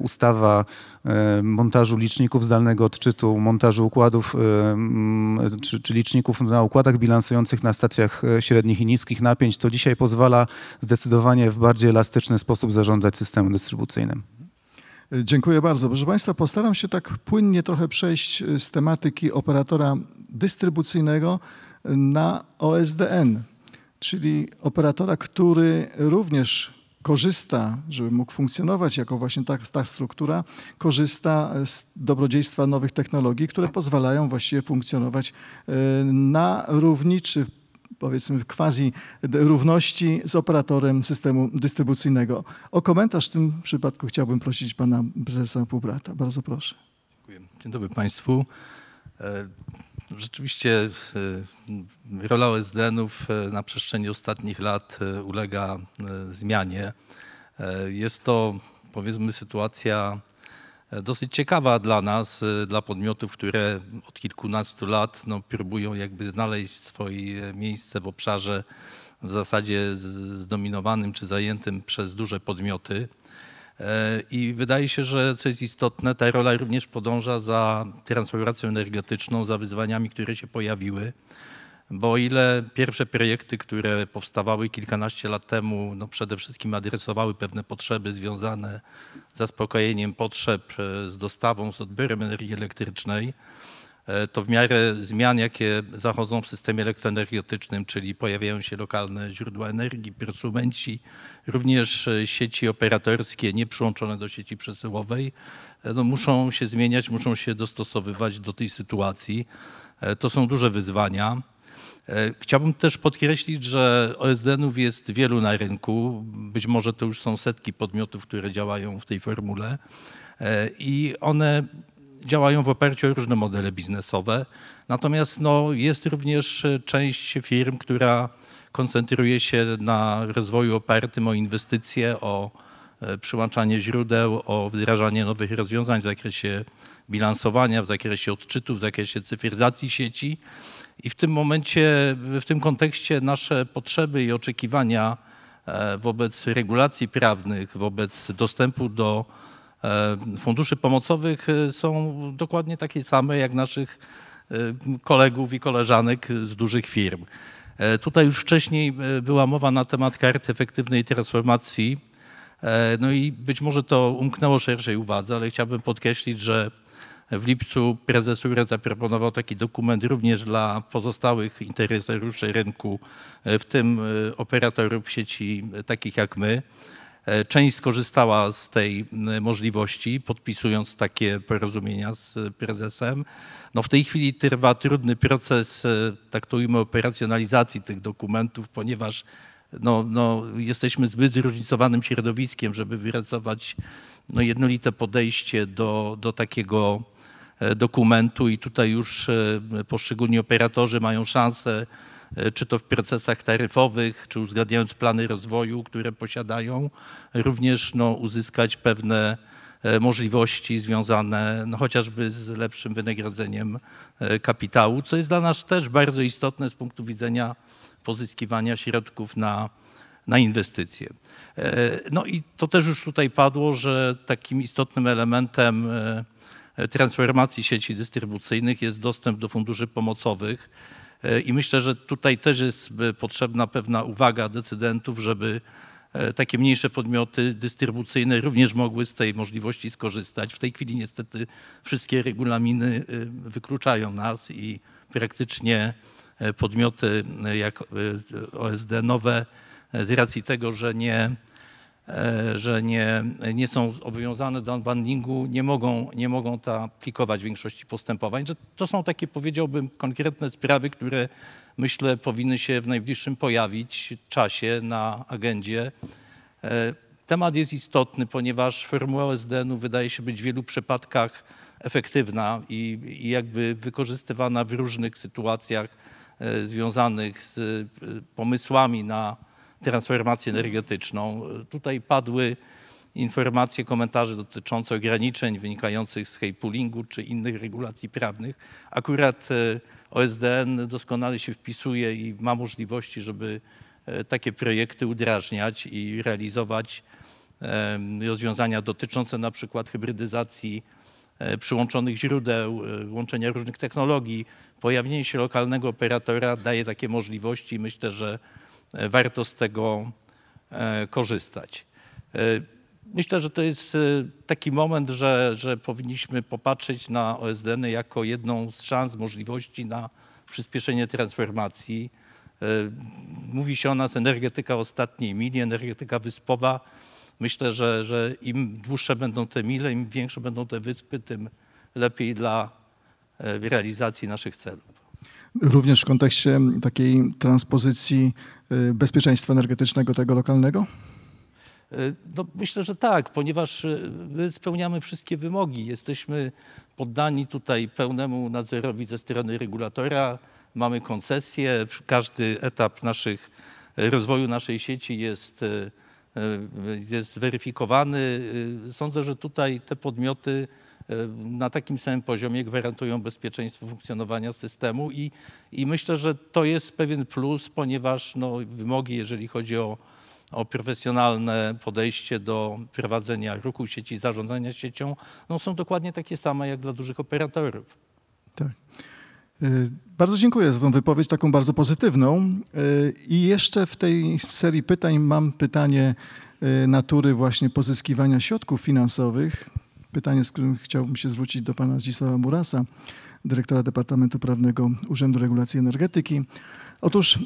S5: ustawa E, montażu liczników zdalnego odczytu, montażu układów e, czy, czy, liczników na układach bilansujących na stacjach e, średnich i niskich napięć, to dzisiaj pozwala zdecydowanie w bardziej elastyczny sposób zarządzać systemem dystrybucyjnym.
S1: Dziękuję bardzo. Proszę Państwa, postaram się tak płynnie trochę przejść z tematyki operatora dystrybucyjnego na OSDN, czyli operatora, który również korzysta, żeby mógł funkcjonować jako właśnie ta, ta struktura, korzysta z dobrodziejstwa nowych technologii, które pozwalają właściwie funkcjonować e, na równi czy powiedzmy w quasi równości z operatorem systemu dystrybucyjnego. O komentarz w tym przypadku chciałbym prosić pana prezesa Półbrata. Bardzo proszę. Dziękuję.
S6: Dzień dobry państwu. E, Rzeczywiście e, rola OSDN-ów e, na przestrzeni ostatnich lat e, ulega zmianie. Jest to powiedzmy sytuacja dosyć ciekawa dla nas, dla podmiotów, które od kilkunastu lat no, próbują jakby znaleźć swoje miejsce w obszarze w zasadzie zdominowanym czy zajętym przez duże podmioty. I wydaje się, że co jest istotne, ta rola również podąża za transformacją energetyczną, za wyzwaniami, które się pojawiły. Bo o ile pierwsze projekty, które powstawały kilkanaście lat temu, no przede wszystkim adresowały pewne potrzeby związane z zaspokojeniem potrzeb e, z dostawą, z odbiorem energii elektrycznej, E, to w miarę zmian, jakie zachodzą w systemie elektroenergetycznym, czyli pojawiają się lokalne źródła energii, prosumenci, również e, sieci operatorskie nie przyłączone do sieci przesyłowej, e, no muszą się zmieniać, muszą się dostosowywać do tej sytuacji. To są duże wyzwania. Chciałbym też podkreślić, że OSDN-ów jest wielu na rynku. Być może to już są setki podmiotów, które działają w tej formule. I one działają w oparciu o różne modele biznesowe. Natomiast no, jest również e, część firm, która koncentruje się na rozwoju opartym o inwestycje, o e, przyłączanie źródeł, o wdrażanie nowych rozwiązań w zakresie bilansowania, w zakresie odczytu, w zakresie cyfryzacji sieci. I w tym momencie, w tym kontekście nasze potrzeby i oczekiwania e, wobec regulacji prawnych, wobec dostępu do E, funduszy pomocowych e, są dokładnie takie same jak naszych e, kolegów i koleżanek z dużych firm. Tutaj już wcześniej była mowa na temat karty efektywnej transformacji. No i być może to umknęło szerszej uwadze, ale chciałbym podkreślić, że w lipcu prezes URE zaproponował taki dokument również dla pozostałych interesariuszy rynku, w tym operatorów sieci takich jak my. E, część skorzystała z tej e, możliwości, podpisując takie porozumienia z e, prezesem. No w tej chwili trwa trudny proces, tak to ujmę, operacjonalizacji tych dokumentów, ponieważ no, no, jesteśmy zbyt zróżnicowanym środowiskiem, żeby wyracować no, jednolite podejście do, do takiego dokumentu i tutaj już poszczególni operatorzy mają szansę E, czy to w procesach taryfowych, czy uzgadniając plany rozwoju, które posiadają, również no, uzyskać pewne e, możliwości związane no, chociażby z lepszym wynagrodzeniem e, kapitału, co jest dla nas też bardzo istotne z punktu widzenia pozyskiwania środków na, na inwestycje. No i to też już tutaj padło, że takim istotnym elementem transformacji sieci dystrybucyjnych jest dostęp do funduszy pomocowych E, I myślę, że tutaj też jest e, potrzebna pewna uwaga decydentów, żeby e, takie mniejsze podmioty dystrybucyjne również mogły z tej możliwości skorzystać. W tej chwili niestety wszystkie regulaminy wykluczają nas i praktycznie podmioty jak OSD nowe z racji tego, że nie E, że nie, nie są obowiązane do unbundlingu, nie mogą, nie mogą ta aplikować w większości postępowań. To są takie, powiedziałbym, konkretne sprawy, które myślę powinny się w najbliższym pojawić czasie na agendzie. E, temat jest istotny, ponieważ formuła SDN-u wydaje się być w wielu przypadkach efektywna i, i jakby wykorzystywana w różnych sytuacjach e, związanych z pomysłami na transformację energetyczną. Tutaj padły informacje, komentarze dotyczące ograniczeń wynikających z poolingu czy innych regulacji prawnych. Akurat e, OSDN doskonale się wpisuje i ma możliwości, żeby e, takie projekty udrażniać i realizować e, rozwiązania dotyczące na przykład hybrydyzacji przyłączonych źródeł, łączenia różnych technologii. Pojawienie się lokalnego operatora daje takie możliwości. Myślę, że E, warto z tego e, korzystać. E, myślę, że to jest taki moment, że, że powinniśmy popatrzeć na OSDN jako jedną z szans, możliwości na przyspieszenie transformacji. Mówi się o nas energetyka ostatniej mili, energetyka wyspowa. Myślę, że, że im dłuższe będą te mile, im większe będą te wyspy, tym lepiej dla realizacji naszych celów.
S1: Również w kontekście takiej transpozycji Y, bezpieczeństwa energetycznego tego lokalnego?
S6: Y, no, myślę, że tak, ponieważ y, my spełniamy wszystkie wymogi. Jesteśmy poddani tutaj pełnemu nadzorowi ze strony regulatora, mamy koncesję, każdy etap naszych, rozwoju naszej sieci jest, jest weryfikowany. Sądzę, że tutaj te podmioty Y, na takim samym poziomie gwarantują bezpieczeństwo funkcjonowania systemu i, i myślę, że to jest pewien plus, ponieważ no, wymogi, jeżeli chodzi o, o profesjonalne podejście do prowadzenia ruchu sieci, zarządzania siecią, no, są dokładnie takie same jak dla dużych operatorów.
S1: Tak. Y, bardzo dziękuję za tę wypowiedź, taką bardzo pozytywną. Y, I jeszcze w tej serii pytań mam pytanie natury właśnie pozyskiwania środków finansowych pytanie, z którym chciałbym się zwrócić do pana Zdzisława Murasa, dyrektora Departamentu Prawnego Urzędu Regulacji Energetyki. Otóż, e,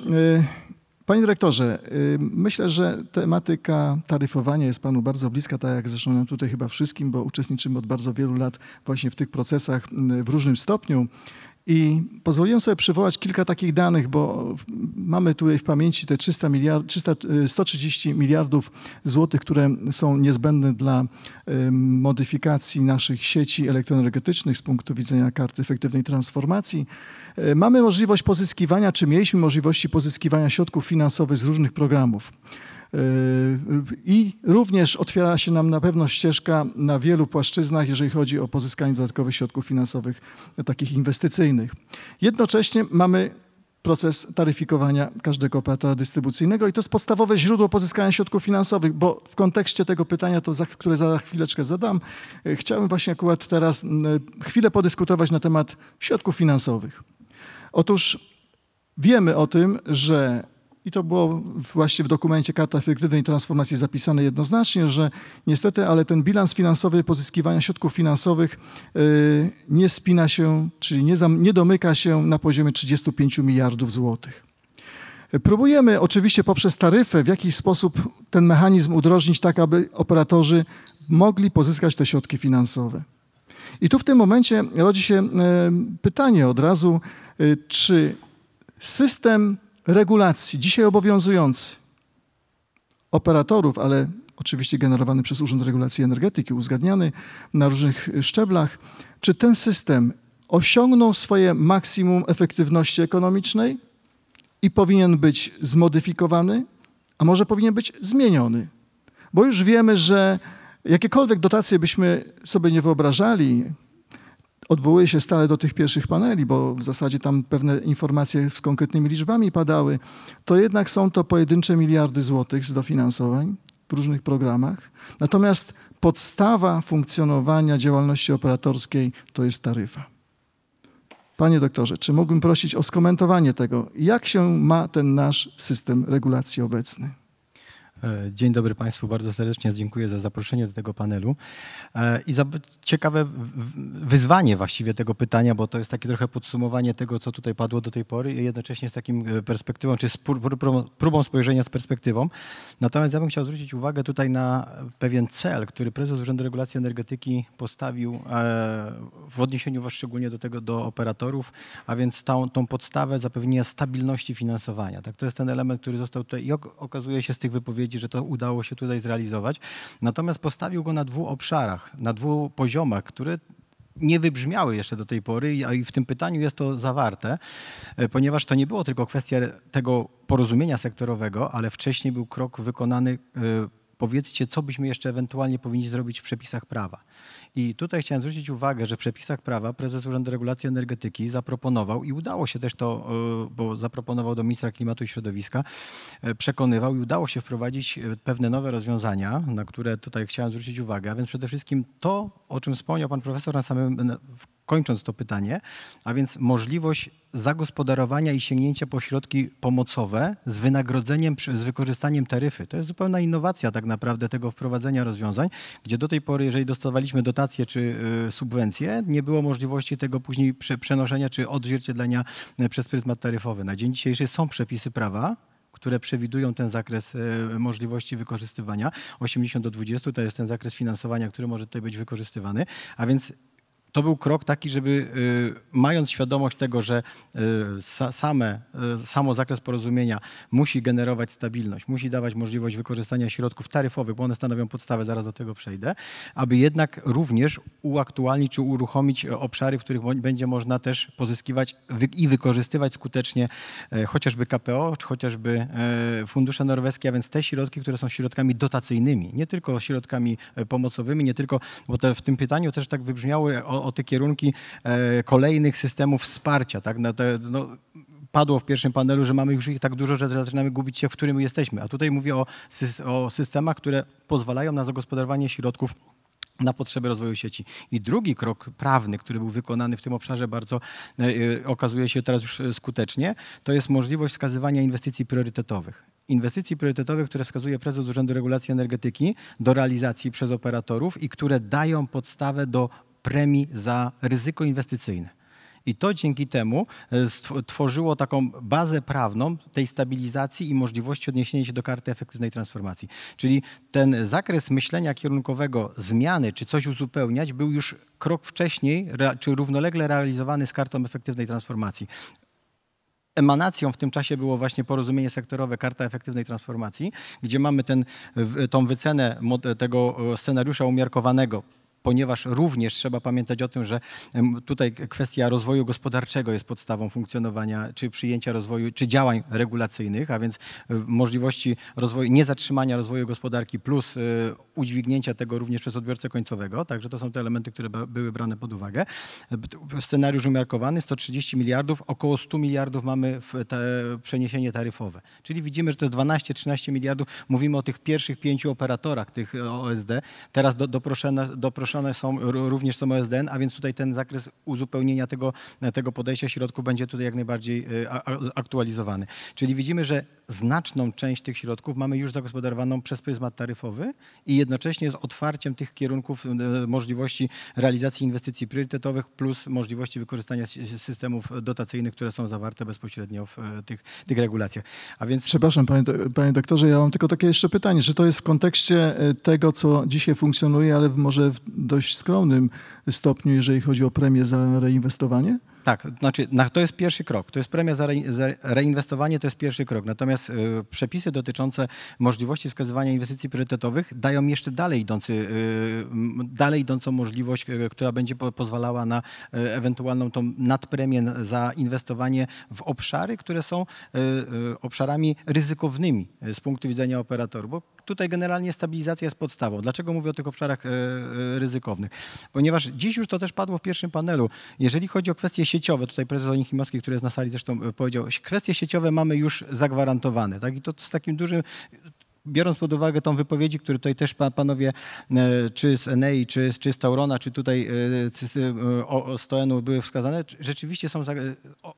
S1: panie dyrektorze, e, myślę, że tematyka taryfowania jest panu bardzo bliska, tak jak zresztą nam tutaj chyba wszystkim, bo uczestniczymy od bardzo wielu lat właśnie w tych procesach w różnym stopniu i pozwoliłem sobie przywołać kilka takich danych, bo mamy tutaj w pamięci te 300 miliard, 300, 130 e, miliardów złotych, które są niezbędne dla e, modyfikacji naszych sieci elektroenergetycznych z punktu widzenia karty efektywnej transformacji. E, mamy możliwość pozyskiwania, czy mieliśmy możliwości pozyskiwania środków finansowych z różnych programów. Y, y, I również otwiera się nam na pewno ścieżka na wielu płaszczyznach, jeżeli chodzi o pozyskanie dodatkowych środków finansowych, takich inwestycyjnych. Jednocześnie mamy proces taryfikowania każdego operatora dystrybucyjnego i to jest podstawowe źródło pozyskania środków finansowych, bo w kontekście tego pytania, to które za chwileczkę zadam, y, chciałbym właśnie akurat teraz chwilę podyskutować na temat środków finansowych. Otóż wiemy o tym, że i to było właśnie w dokumencie Karta Efektywnej Transformacji zapisane jednoznacznie, że niestety, ale ten bilans finansowy pozyskiwania środków finansowych y, nie spina się, czyli nie, nie domyka się na poziomie 35 miliardów złotych. Próbujemy oczywiście poprzez taryfę w jakiś sposób ten mechanizm udrożnić tak, aby operatorzy mogli pozyskać te środki finansowe. I tu w tym momencie rodzi się y, pytanie od razu, y, czy system regulacji, dzisiaj obowiązujący operatorów, ale oczywiście generowany przez Urząd Regulacji Energetyki, uzgadniany na różnych szczeblach, czy ten system osiągnął swoje maksimum efektywności ekonomicznej i powinien być zmodyfikowany, a może powinien być zmieniony. Bo już wiemy, że jakiekolwiek dotacje byśmy sobie nie wyobrażali, Odwołuję się stale do tych pierwszych paneli, bo w zasadzie tam pewne informacje z konkretnymi liczbami padały. To jednak są to pojedyncze miliardy złotych z dofinansowań w różnych programach. Natomiast podstawa funkcjonowania działalności operatorskiej to jest taryfa. Panie doktorze, czy mógłbym prosić o skomentowanie tego, jak się ma
S7: ten nasz system regulacji obecny? E, dzień dobry Państwu, bardzo serdecznie dziękuję za zaproszenie do tego panelu e, i za ciekawe wyzwanie właściwie tego pytania, bo to jest takie trochę podsumowanie tego, co tutaj padło do tej pory i jednocześnie z takim e, perspektywą, czy z próbą spojrzenia z perspektywą. Natomiast ja bym chciał zwrócić uwagę tutaj na pewien cel, który prezes Urzędu Regulacji Energetyki postawił w odniesieniu szczególnie do tego, do operatorów, a więc tą, tą podstawę zapewnienia stabilności finansowania. Tak, to jest ten element, który został tutaj i okazuje się z tych wypowiedzi, że to udało się tutaj zrealizować. Natomiast postawił go na dwóch obszarach, na dwóch poziomach, które nie wybrzmiały jeszcze do tej pory, a i w tym pytaniu jest to zawarte, e, ponieważ to nie było tylko kwestia tego porozumienia sektorowego, ale wcześniej był krok wykonany e, powiedzcie, co byśmy jeszcze ewentualnie powinni zrobić w przepisach prawa. I tutaj chciałem zwrócić uwagę, że w przepisach prawa prezes Urzędu Regulacji Energetyki zaproponował i udało się też to, e, bo zaproponował do ministra klimatu i środowiska, e, przekonywał i udało się wprowadzić e, pewne nowe rozwiązania, na które tutaj chciałem zwrócić uwagę, a więc przede wszystkim to, o czym wspomniał pan profesor na samym, kończąc to pytanie, a więc możliwość zagospodarowania i sięgnięcia po środki pomocowe z wynagrodzeniem, z wykorzystaniem taryfy. To jest zupełna innowacja tak naprawdę tego wprowadzenia rozwiązań, gdzie do tej pory, jeżeli dostawaliśmy dotacje czy y, subwencje, nie było możliwości tego później przenoszenia czy odzwierciedlenia y, przez pryzmat taryfowy. Na dzień dzisiejszy są przepisy prawa, które przewidują ten zakres y, możliwości wykorzystywania. 80 do 20 to jest ten zakres finansowania, który może tutaj być wykorzystywany, a więc to był krok taki, żeby y, mając świadomość tego, że y, same, y, samo zakres porozumienia musi generować stabilność, musi dawać możliwość wykorzystania środków taryfowych, bo one stanowią podstawę, zaraz do tego przejdę, aby jednak również uaktualnić czy uruchomić e, obszary, w których będzie można też pozyskiwać i wykorzystywać skutecznie e, chociażby KPO, czy chociażby e, fundusze norweskie, a więc te środki, które są środkami dotacyjnymi, nie tylko środkami pomocowymi, nie tylko, bo w tym pytaniu też tak wybrzmiały o, o te kierunki e, kolejnych systemów wsparcia. Tak? te, no, padło w pierwszym panelu, że mamy już ich tak dużo, że zaczynamy gubić się, w którym jesteśmy. A tutaj mówię o, o systemach, które pozwalają na zagospodarowanie środków na potrzeby rozwoju sieci. I drugi krok prawny, który był wykonany w tym obszarze bardzo e, e, okazuje się teraz już skutecznie, to jest możliwość wskazywania inwestycji priorytetowych. Inwestycji priorytetowych, które wskazuje prezes Urzędu Regulacji Energetyki do realizacji przez operatorów i które dają podstawę do premii za ryzyko inwestycyjne. I to dzięki temu e, tworzyło taką bazę prawną tej stabilizacji i możliwości odniesienia się do karty efektywnej transformacji. Czyli ten zakres myślenia kierunkowego zmiany, czy coś uzupełniać, był już krok wcześniej, czy równolegle realizowany z kartą efektywnej transformacji. Emanacją w tym czasie było właśnie porozumienie sektorowe Karta Efektywnej Transformacji, gdzie mamy ten, tą wycenę tego e, scenariusza umiarkowanego ponieważ również trzeba pamiętać o tym, że tutaj kwestia rozwoju gospodarczego jest podstawą funkcjonowania czy przyjęcia rozwoju, czy działań regulacyjnych, a więc e, możliwości rozwoju, niezatrzymania rozwoju gospodarki plus e, udźwignięcia tego również przez odbiorcę końcowego. Także to są te elementy, które były brane pod uwagę. Scenariusz umiarkowany 130 miliardów, około 100 miliardów mamy w te przeniesienie taryfowe. Czyli widzimy, że to jest 12-13 miliardów. Mówimy o tych pierwszych pięciu operatorach tych e, OSD. Teraz do, doproszone, doproszone są również są OSDN, a więc tutaj ten zakres uzupełnienia tego, tego podejścia środków będzie tutaj jak najbardziej e, aktualizowany. Czyli widzimy, że znaczną część tych środków mamy już zagospodarowaną przez pryzmat taryfowy i jednocześnie z otwarciem tych kierunków e, możliwości realizacji inwestycji priorytetowych plus możliwości wykorzystania systemów dotacyjnych, które są zawarte bezpośrednio w e, tych, tych regulacjach.
S1: A więc... Przepraszam, panie, panie doktorze, ja mam tylko takie jeszcze pytanie, czy to jest w kontekście e, tego, co dzisiaj funkcjonuje, ale może w dość skromnym stopniu, jeżeli chodzi o premię za
S7: reinwestowanie? Tak, znaczy to jest pierwszy krok. To jest premia za, reinwestowanie, to jest pierwszy krok. Natomiast y, przepisy dotyczące możliwości wskazywania inwestycji priorytetowych dają jeszcze dalej, idący, y, dalej idącą możliwość, y, która będzie pozwalała na ewentualną tą nadpremię za inwestowanie w obszary, które są obszarami ryzykownymi z punktu widzenia operatorów, bo tutaj generalnie stabilizacja jest podstawą. Dlaczego mówię o tych obszarach e, e, ryzykownych? Ponieważ dziś już to też padło w pierwszym panelu. Jeżeli chodzi o kwestie sieciowe, tutaj prezes Onichimowski, który jest na sali zresztą e, powiedział, kwestie sieciowe mamy już zagwarantowane. Tak? I to z takim dużym biorąc pod uwagę tą wypowiedzi, które tutaj też panowie, e, czy z Enei, czy, czy z Taurona, czy tutaj e, e, Toenu były wskazane, rzeczywiście są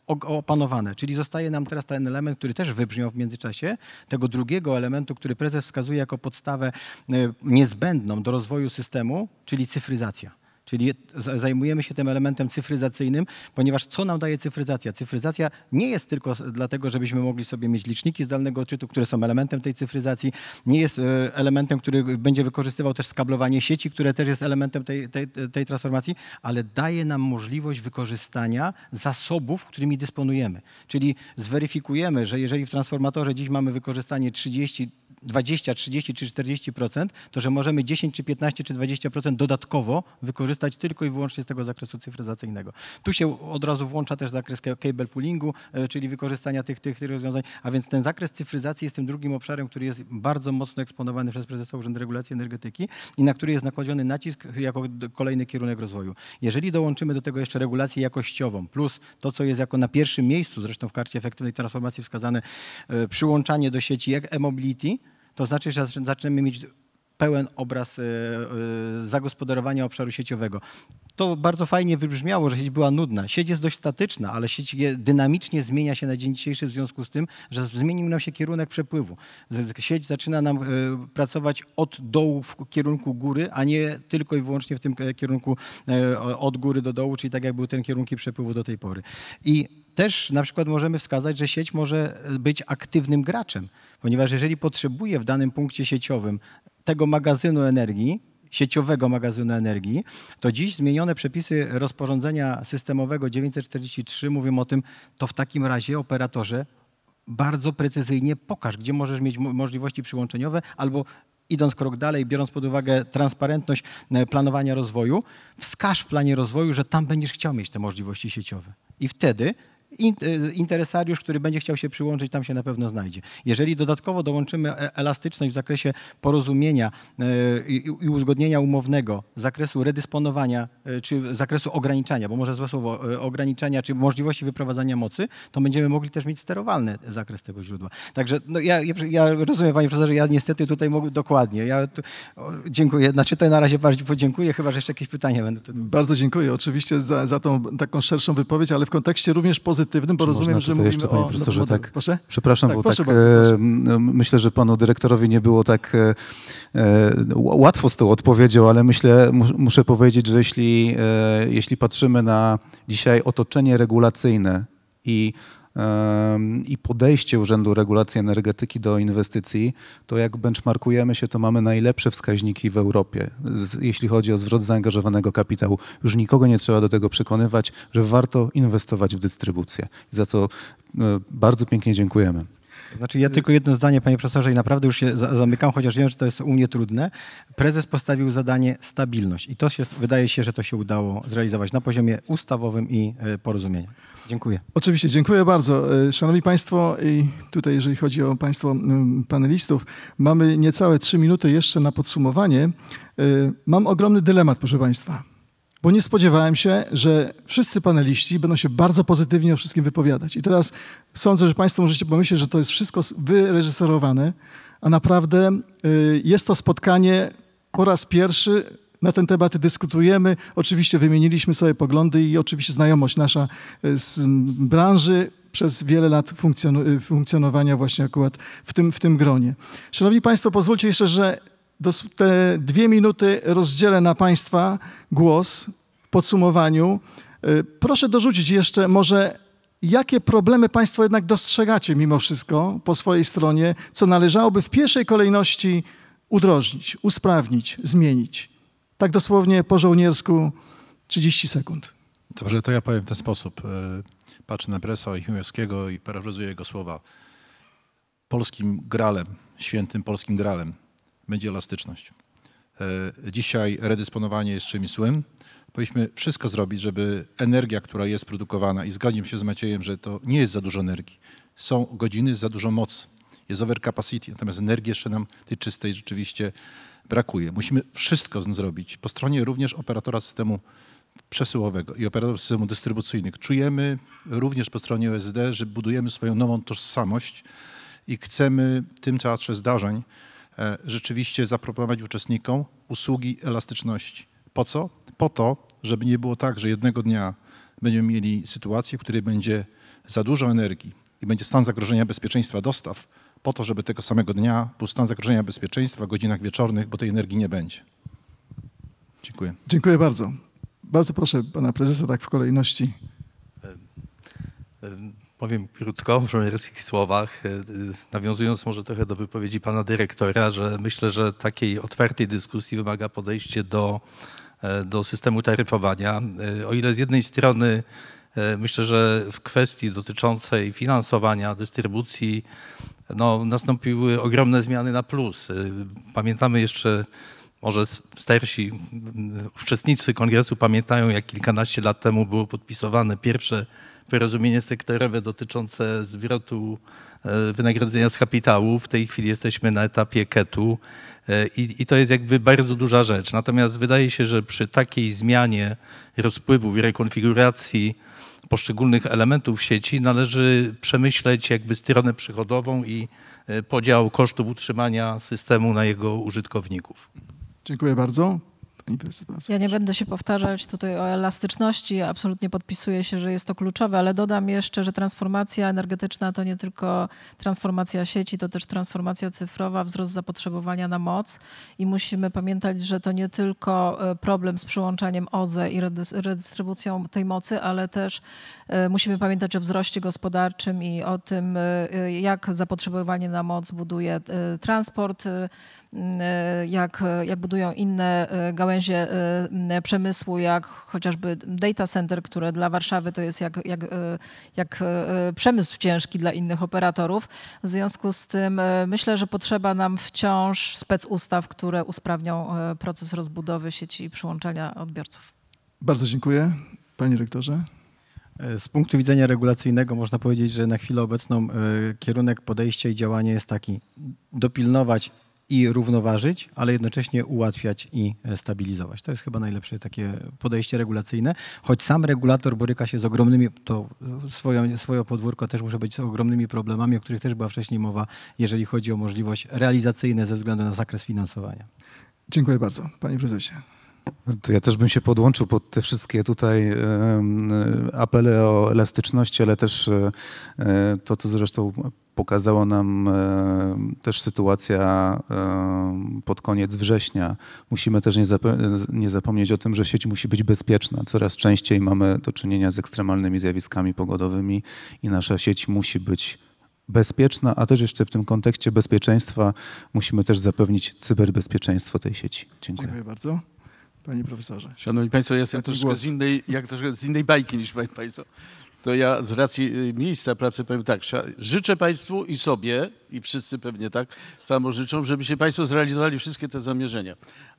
S7: opanowane. Czyli zostaje nam teraz ten element, który też wybrzmiał w międzyczasie, tego drugiego elementu, który prezes wskazuje jako podstawę niezbędną do rozwoju systemu, czyli cyfryzacja. Czyli zajmujemy się tym elementem cyfryzacyjnym, ponieważ co nam daje cyfryzacja? Cyfryzacja nie jest tylko dlatego, żebyśmy mogli sobie mieć liczniki zdalnego odczytu, które są elementem tej cyfryzacji, nie jest e, elementem, który będzie wykorzystywał też skablowanie sieci, które też jest elementem tej, tej, tej transformacji, ale daje nam możliwość wykorzystania zasobów, którymi dysponujemy. Czyli zweryfikujemy, że jeżeli w transformatorze dziś mamy wykorzystanie 30 20, 30 czy 40%, to że możemy 10 czy 15 czy 20% dodatkowo wykorzystać tylko i wyłącznie z tego zakresu cyfryzacyjnego. Tu się od razu włącza też zakres cable poolingu, e, czyli wykorzystania tych, tych, tych rozwiązań, a więc ten zakres cyfryzacji jest tym drugim obszarem, który jest bardzo mocno eksponowany przez prezesa Urzędu Regulacji Energetyki i na który jest nakładziony nacisk jako kolejny kierunek rozwoju. Jeżeli dołączymy do tego jeszcze regulację jakościową plus to, co jest jako na pierwszym miejscu, zresztą w karcie efektywnej transformacji wskazane, e, przyłączanie do sieci e-mobility, to znaczy, że zaczynamy mieć pełen obraz e, e, zagospodarowania obszaru sieciowego. To bardzo fajnie wybrzmiało, że sieć była nudna. Sieć jest dość statyczna, ale sieć dynamicznie zmienia się na dzień dzisiejszy w związku z tym, że zmienił nam się kierunek przepływu. Sieć zaczyna nam e, pracować od dołu w kierunku góry, a nie tylko i wyłącznie w tym kierunku od góry do dołu, czyli tak jak były ten kierunki przepływu do tej pory. I też na przykład możemy wskazać, że sieć może być aktywnym graczem. Ponieważ jeżeli potrzebuję w danym punkcie sieciowym tego magazynu energii, sieciowego magazynu energii, to dziś zmienione przepisy rozporządzenia systemowego 943 mówią o tym, to w takim razie operatorze bardzo precyzyjnie pokaż, gdzie możesz mieć możliwości przyłączeniowe albo idąc krok dalej, biorąc pod uwagę transparentność e, planowania rozwoju, wskaż w planie rozwoju, że tam będziesz chciał mieć te możliwości sieciowe. I wtedy Y, interesariusz, który będzie chciał się przyłączyć, tam się na pewno znajdzie. Jeżeli dodatkowo dołączymy e, elastyczność w zakresie porozumienia y, i uzgodnienia umownego, zakresu redysponowania y, czy zakresu ograniczania, bo może złe słowo, ograniczenia czy możliwości wyprowadzania mocy, to będziemy mogli też mieć sterowalny zakres tego źródła. Także no ja, ja rozumiem, panie profesorze, ja niestety tutaj mogę dokładnie. Ja tu, o, dziękuję, znaczy to na razie bardzo podziękuję, chyba że jeszcze jakieś pytania będą. Tutaj. Bardzo dziękuję oczywiście za, za tą taką
S1: szerszą wypowiedź, ale w kontekście również pozytywnym pozytywnym, bo Czy rozumiem, że mówimy jeszcze, panie Profesorze, tak, proszę? Przepraszam, tak, bo proszę tak bardzo,
S5: e, myślę, że panu dyrektorowi nie było tak e, e łatwo z tą odpowiedzią, ale myślę, muszę powiedzieć, że jeśli, e, jeśli patrzymy na dzisiaj otoczenie regulacyjne i i podejście Urzędu Regulacji Energetyki do inwestycji, to jak benchmarkujemy się, to mamy najlepsze wskaźniki w Europie, jeśli chodzi o zwrot zaangażowanego kapitału. Już nikogo nie trzeba do tego przekonywać, że warto inwestować w dystrybucję, za co e, bardzo pięknie dziękujemy.
S7: Znaczy ja tylko jedno zdanie, panie profesorze, i naprawdę już się zamykam, chociaż wiem, że to jest u mnie trudne. Prezes postawił zadanie stabilność i to się, wydaje się, że to się udało zrealizować na poziomie ustawowym i e, porozumienia. Dziękuję.
S1: Oczywiście, dziękuję bardzo. E, szanowni Państwo, i tutaj jeżeli chodzi o Państwo panelistów, mamy niecałe trzy minuty jeszcze na podsumowanie. E, mam ogromny dylemat, proszę Państwa bo nie spodziewałem się, że wszyscy paneliści będą się bardzo pozytywnie o wszystkim wypowiadać. I teraz sądzę, że Państwo możecie pomyśleć, że to jest wszystko wyreżyserowane, a naprawdę y, jest to spotkanie po raz pierwszy. Na ten temat dyskutujemy. Oczywiście wymieniliśmy sobie poglądy i oczywiście znajomość nasza y, z branży przez wiele lat y, funkcjonowania właśnie akurat w tym, w tym gronie. Szanowni Państwo, pozwólcie jeszcze, że te dwie minuty rozdzielę na Państwa głos w podsumowaniu. Y, proszę dorzucić jeszcze może, jakie problemy Państwo jednak dostrzegacie mimo wszystko po swojej stronie, co należałoby w pierwszej kolejności udrożnić, usprawnić, zmienić. Tak dosłownie po żołniersku 30 sekund.
S2: Dobrze, to ja powiem w ten sposób. Y, patrzę na Bresa Chmielskiego i parafrazuję jego słowa. Polskim gralem, świętym polskim gralem będzie elastyczność. E, dzisiaj redysponowanie jest czymś złym. Powinniśmy wszystko zrobić, żeby energia, która jest produkowana, i zgodzim się z Maciejem, że to nie jest za dużo energii. Są godziny za dużo mocy. Jest overcapacity, natomiast energii jeszcze nam tej czystej rzeczywiście brakuje. Musimy wszystko zrobić. Po stronie również operatora systemu przesyłowego i operatorów systemu dystrybucyjnych. Czujemy również po stronie OSD, że budujemy swoją nową tożsamość i chcemy w tym teatrze zdarzeń E, rzeczywiście zaproponować uczestnikom usługi elastyczności. Po co? Po to, żeby nie było tak, że jednego dnia będziemy mieli sytuację, w której będzie za dużo energii i będzie stan zagrożenia bezpieczeństwa dostaw, po to, żeby tego samego dnia był stan zagrożenia bezpieczeństwa w godzinach wieczornych, bo tej energii nie będzie. Dziękuję.
S1: Dziękuję bardzo. Bardzo proszę pana prezesa tak w kolejności.
S6: E, e, Powiem krótko, w żołnierskich słowach, e, e, nawiązując może trochę do wypowiedzi pana dyrektora, że myślę, że takiej otwartej dyskusji wymaga podejście do, e, do systemu taryfowania. O ile z jednej strony myślę, że w kwestii dotyczącej finansowania, dystrybucji no, nastąpiły ogromne zmiany na plus. Pamiętamy jeszcze może starsi uczestnicy kongresu pamiętają, jak kilkanaście lat temu było podpisowane pierwsze porozumienie sektorowe dotyczące zwrotu e, wynagrodzenia z kapitału. W tej chwili jesteśmy na etapie ketu e, i, i, to jest jakby bardzo duża rzecz. Natomiast wydaje się, że przy takiej zmianie rozpływów i rekonfiguracji poszczególnych elementów sieci należy przemyśleć jakby stronę przychodową i e, podział kosztów utrzymania systemu na jego użytkowników.
S3: Dziękuję bardzo. Ja nie będę się powtarzać tutaj o elastyczności, absolutnie podpisuję się, że jest to kluczowe, ale dodam jeszcze, że transformacja energetyczna to nie tylko transformacja sieci, to też transformacja cyfrowa, wzrost zapotrzebowania na moc i musimy pamiętać, że to nie tylko e, problem z przyłączaniem OZE i redystrybucją tej mocy, ale też e, musimy pamiętać o wzroście gospodarczym i o tym, e, jak zapotrzebowanie na moc buduje transport, Mm, e, jak, jak budują inne e, gałęzie e, przemysłu, jak chociażby data center, które dla Warszawy to jest jak, jak, jak przemysł ciężki dla innych operatorów. W związku z tym myślę, że potrzeba nam wciąż specustaw, które usprawnią proces rozbudowy sieci i przyłączenia odbiorców.
S7: Bardzo dziękuję. Panie rektorze. Z punktu widzenia regulacyjnego można powiedzieć, że na chwilę obecną kierunek podejścia i działania jest taki: dopilnować i równoważyć, ale jednocześnie ułatwiać i e, stabilizować. To jest chyba najlepsze takie podejście regulacyjne, choć sam regulator boryka się z ogromnymi, to e, swoje, swoje podwórko też muszę być z ogromnymi problemami, o których też była wcześniej mowa, jeżeli chodzi o możliwość realizacyjne ze względu na zakres finansowania. Dziękuję bardzo, panie prezesie.
S5: No to ja też bym się podłączył pod te wszystkie tutaj e, apele o elastyczność, ale też to, co zresztą pokazała nam e, też sytuacja e, pod koniec września. Musimy też nie, nie, zapomnieć o tym, że sieć musi być bezpieczna. Coraz częściej mamy do czynienia z ekstremalnymi zjawiskami pogodowymi i nasza sieć musi być bezpieczna, a też jeszcze w tym kontekście bezpieczeństwa musimy też zapewnić cyberbezpieczeństwo tej sieci.
S4: Dziękuję,
S1: Dziękuję bardzo. Panie profesorze. Szanowni Państwo, ja jestem troszkę z,
S4: innej, jak troszkę z innej bajki niż Państwo to ja z racji y, miejsca pracy powiem tak, życzę Państwu i sobie, i wszyscy pewnie tak samo życzą, żeby się Państwo zrealizowali wszystkie te zamierzenia.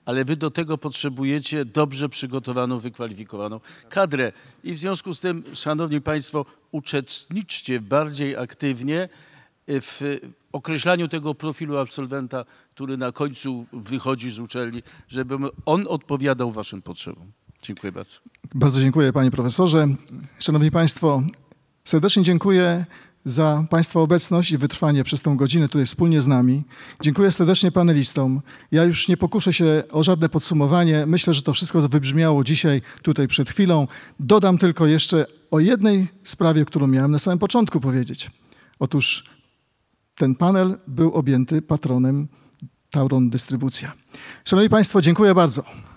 S4: Ale Wy do tego potrzebujecie dobrze przygotowaną, wykwalifikowaną kadrę. I w związku z tym, Szanowni Państwo, uczestniczcie bardziej aktywnie y, w określaniu tego profilu absolwenta, który na końcu wychodzi z uczelni, żeby on odpowiadał Waszym potrzebom. Dziękuję bardzo.
S1: Bardzo dziękuję panie profesorze. Szanowni państwo, serdecznie dziękuję za Państwa obecność i wytrwanie przez tą godzinę tutaj wspólnie z nami. Dziękuję serdecznie panelistom. Ja już nie pokuszę się o żadne podsumowanie. Myślę, że to wszystko wybrzmiało dzisiaj, tutaj przed chwilą. Dodam tylko jeszcze o jednej sprawie, którą miałem na samym początku powiedzieć. Otóż ten panel był objęty patronem Tauron Dystrybucja. Szanowni Państwo, dziękuję bardzo.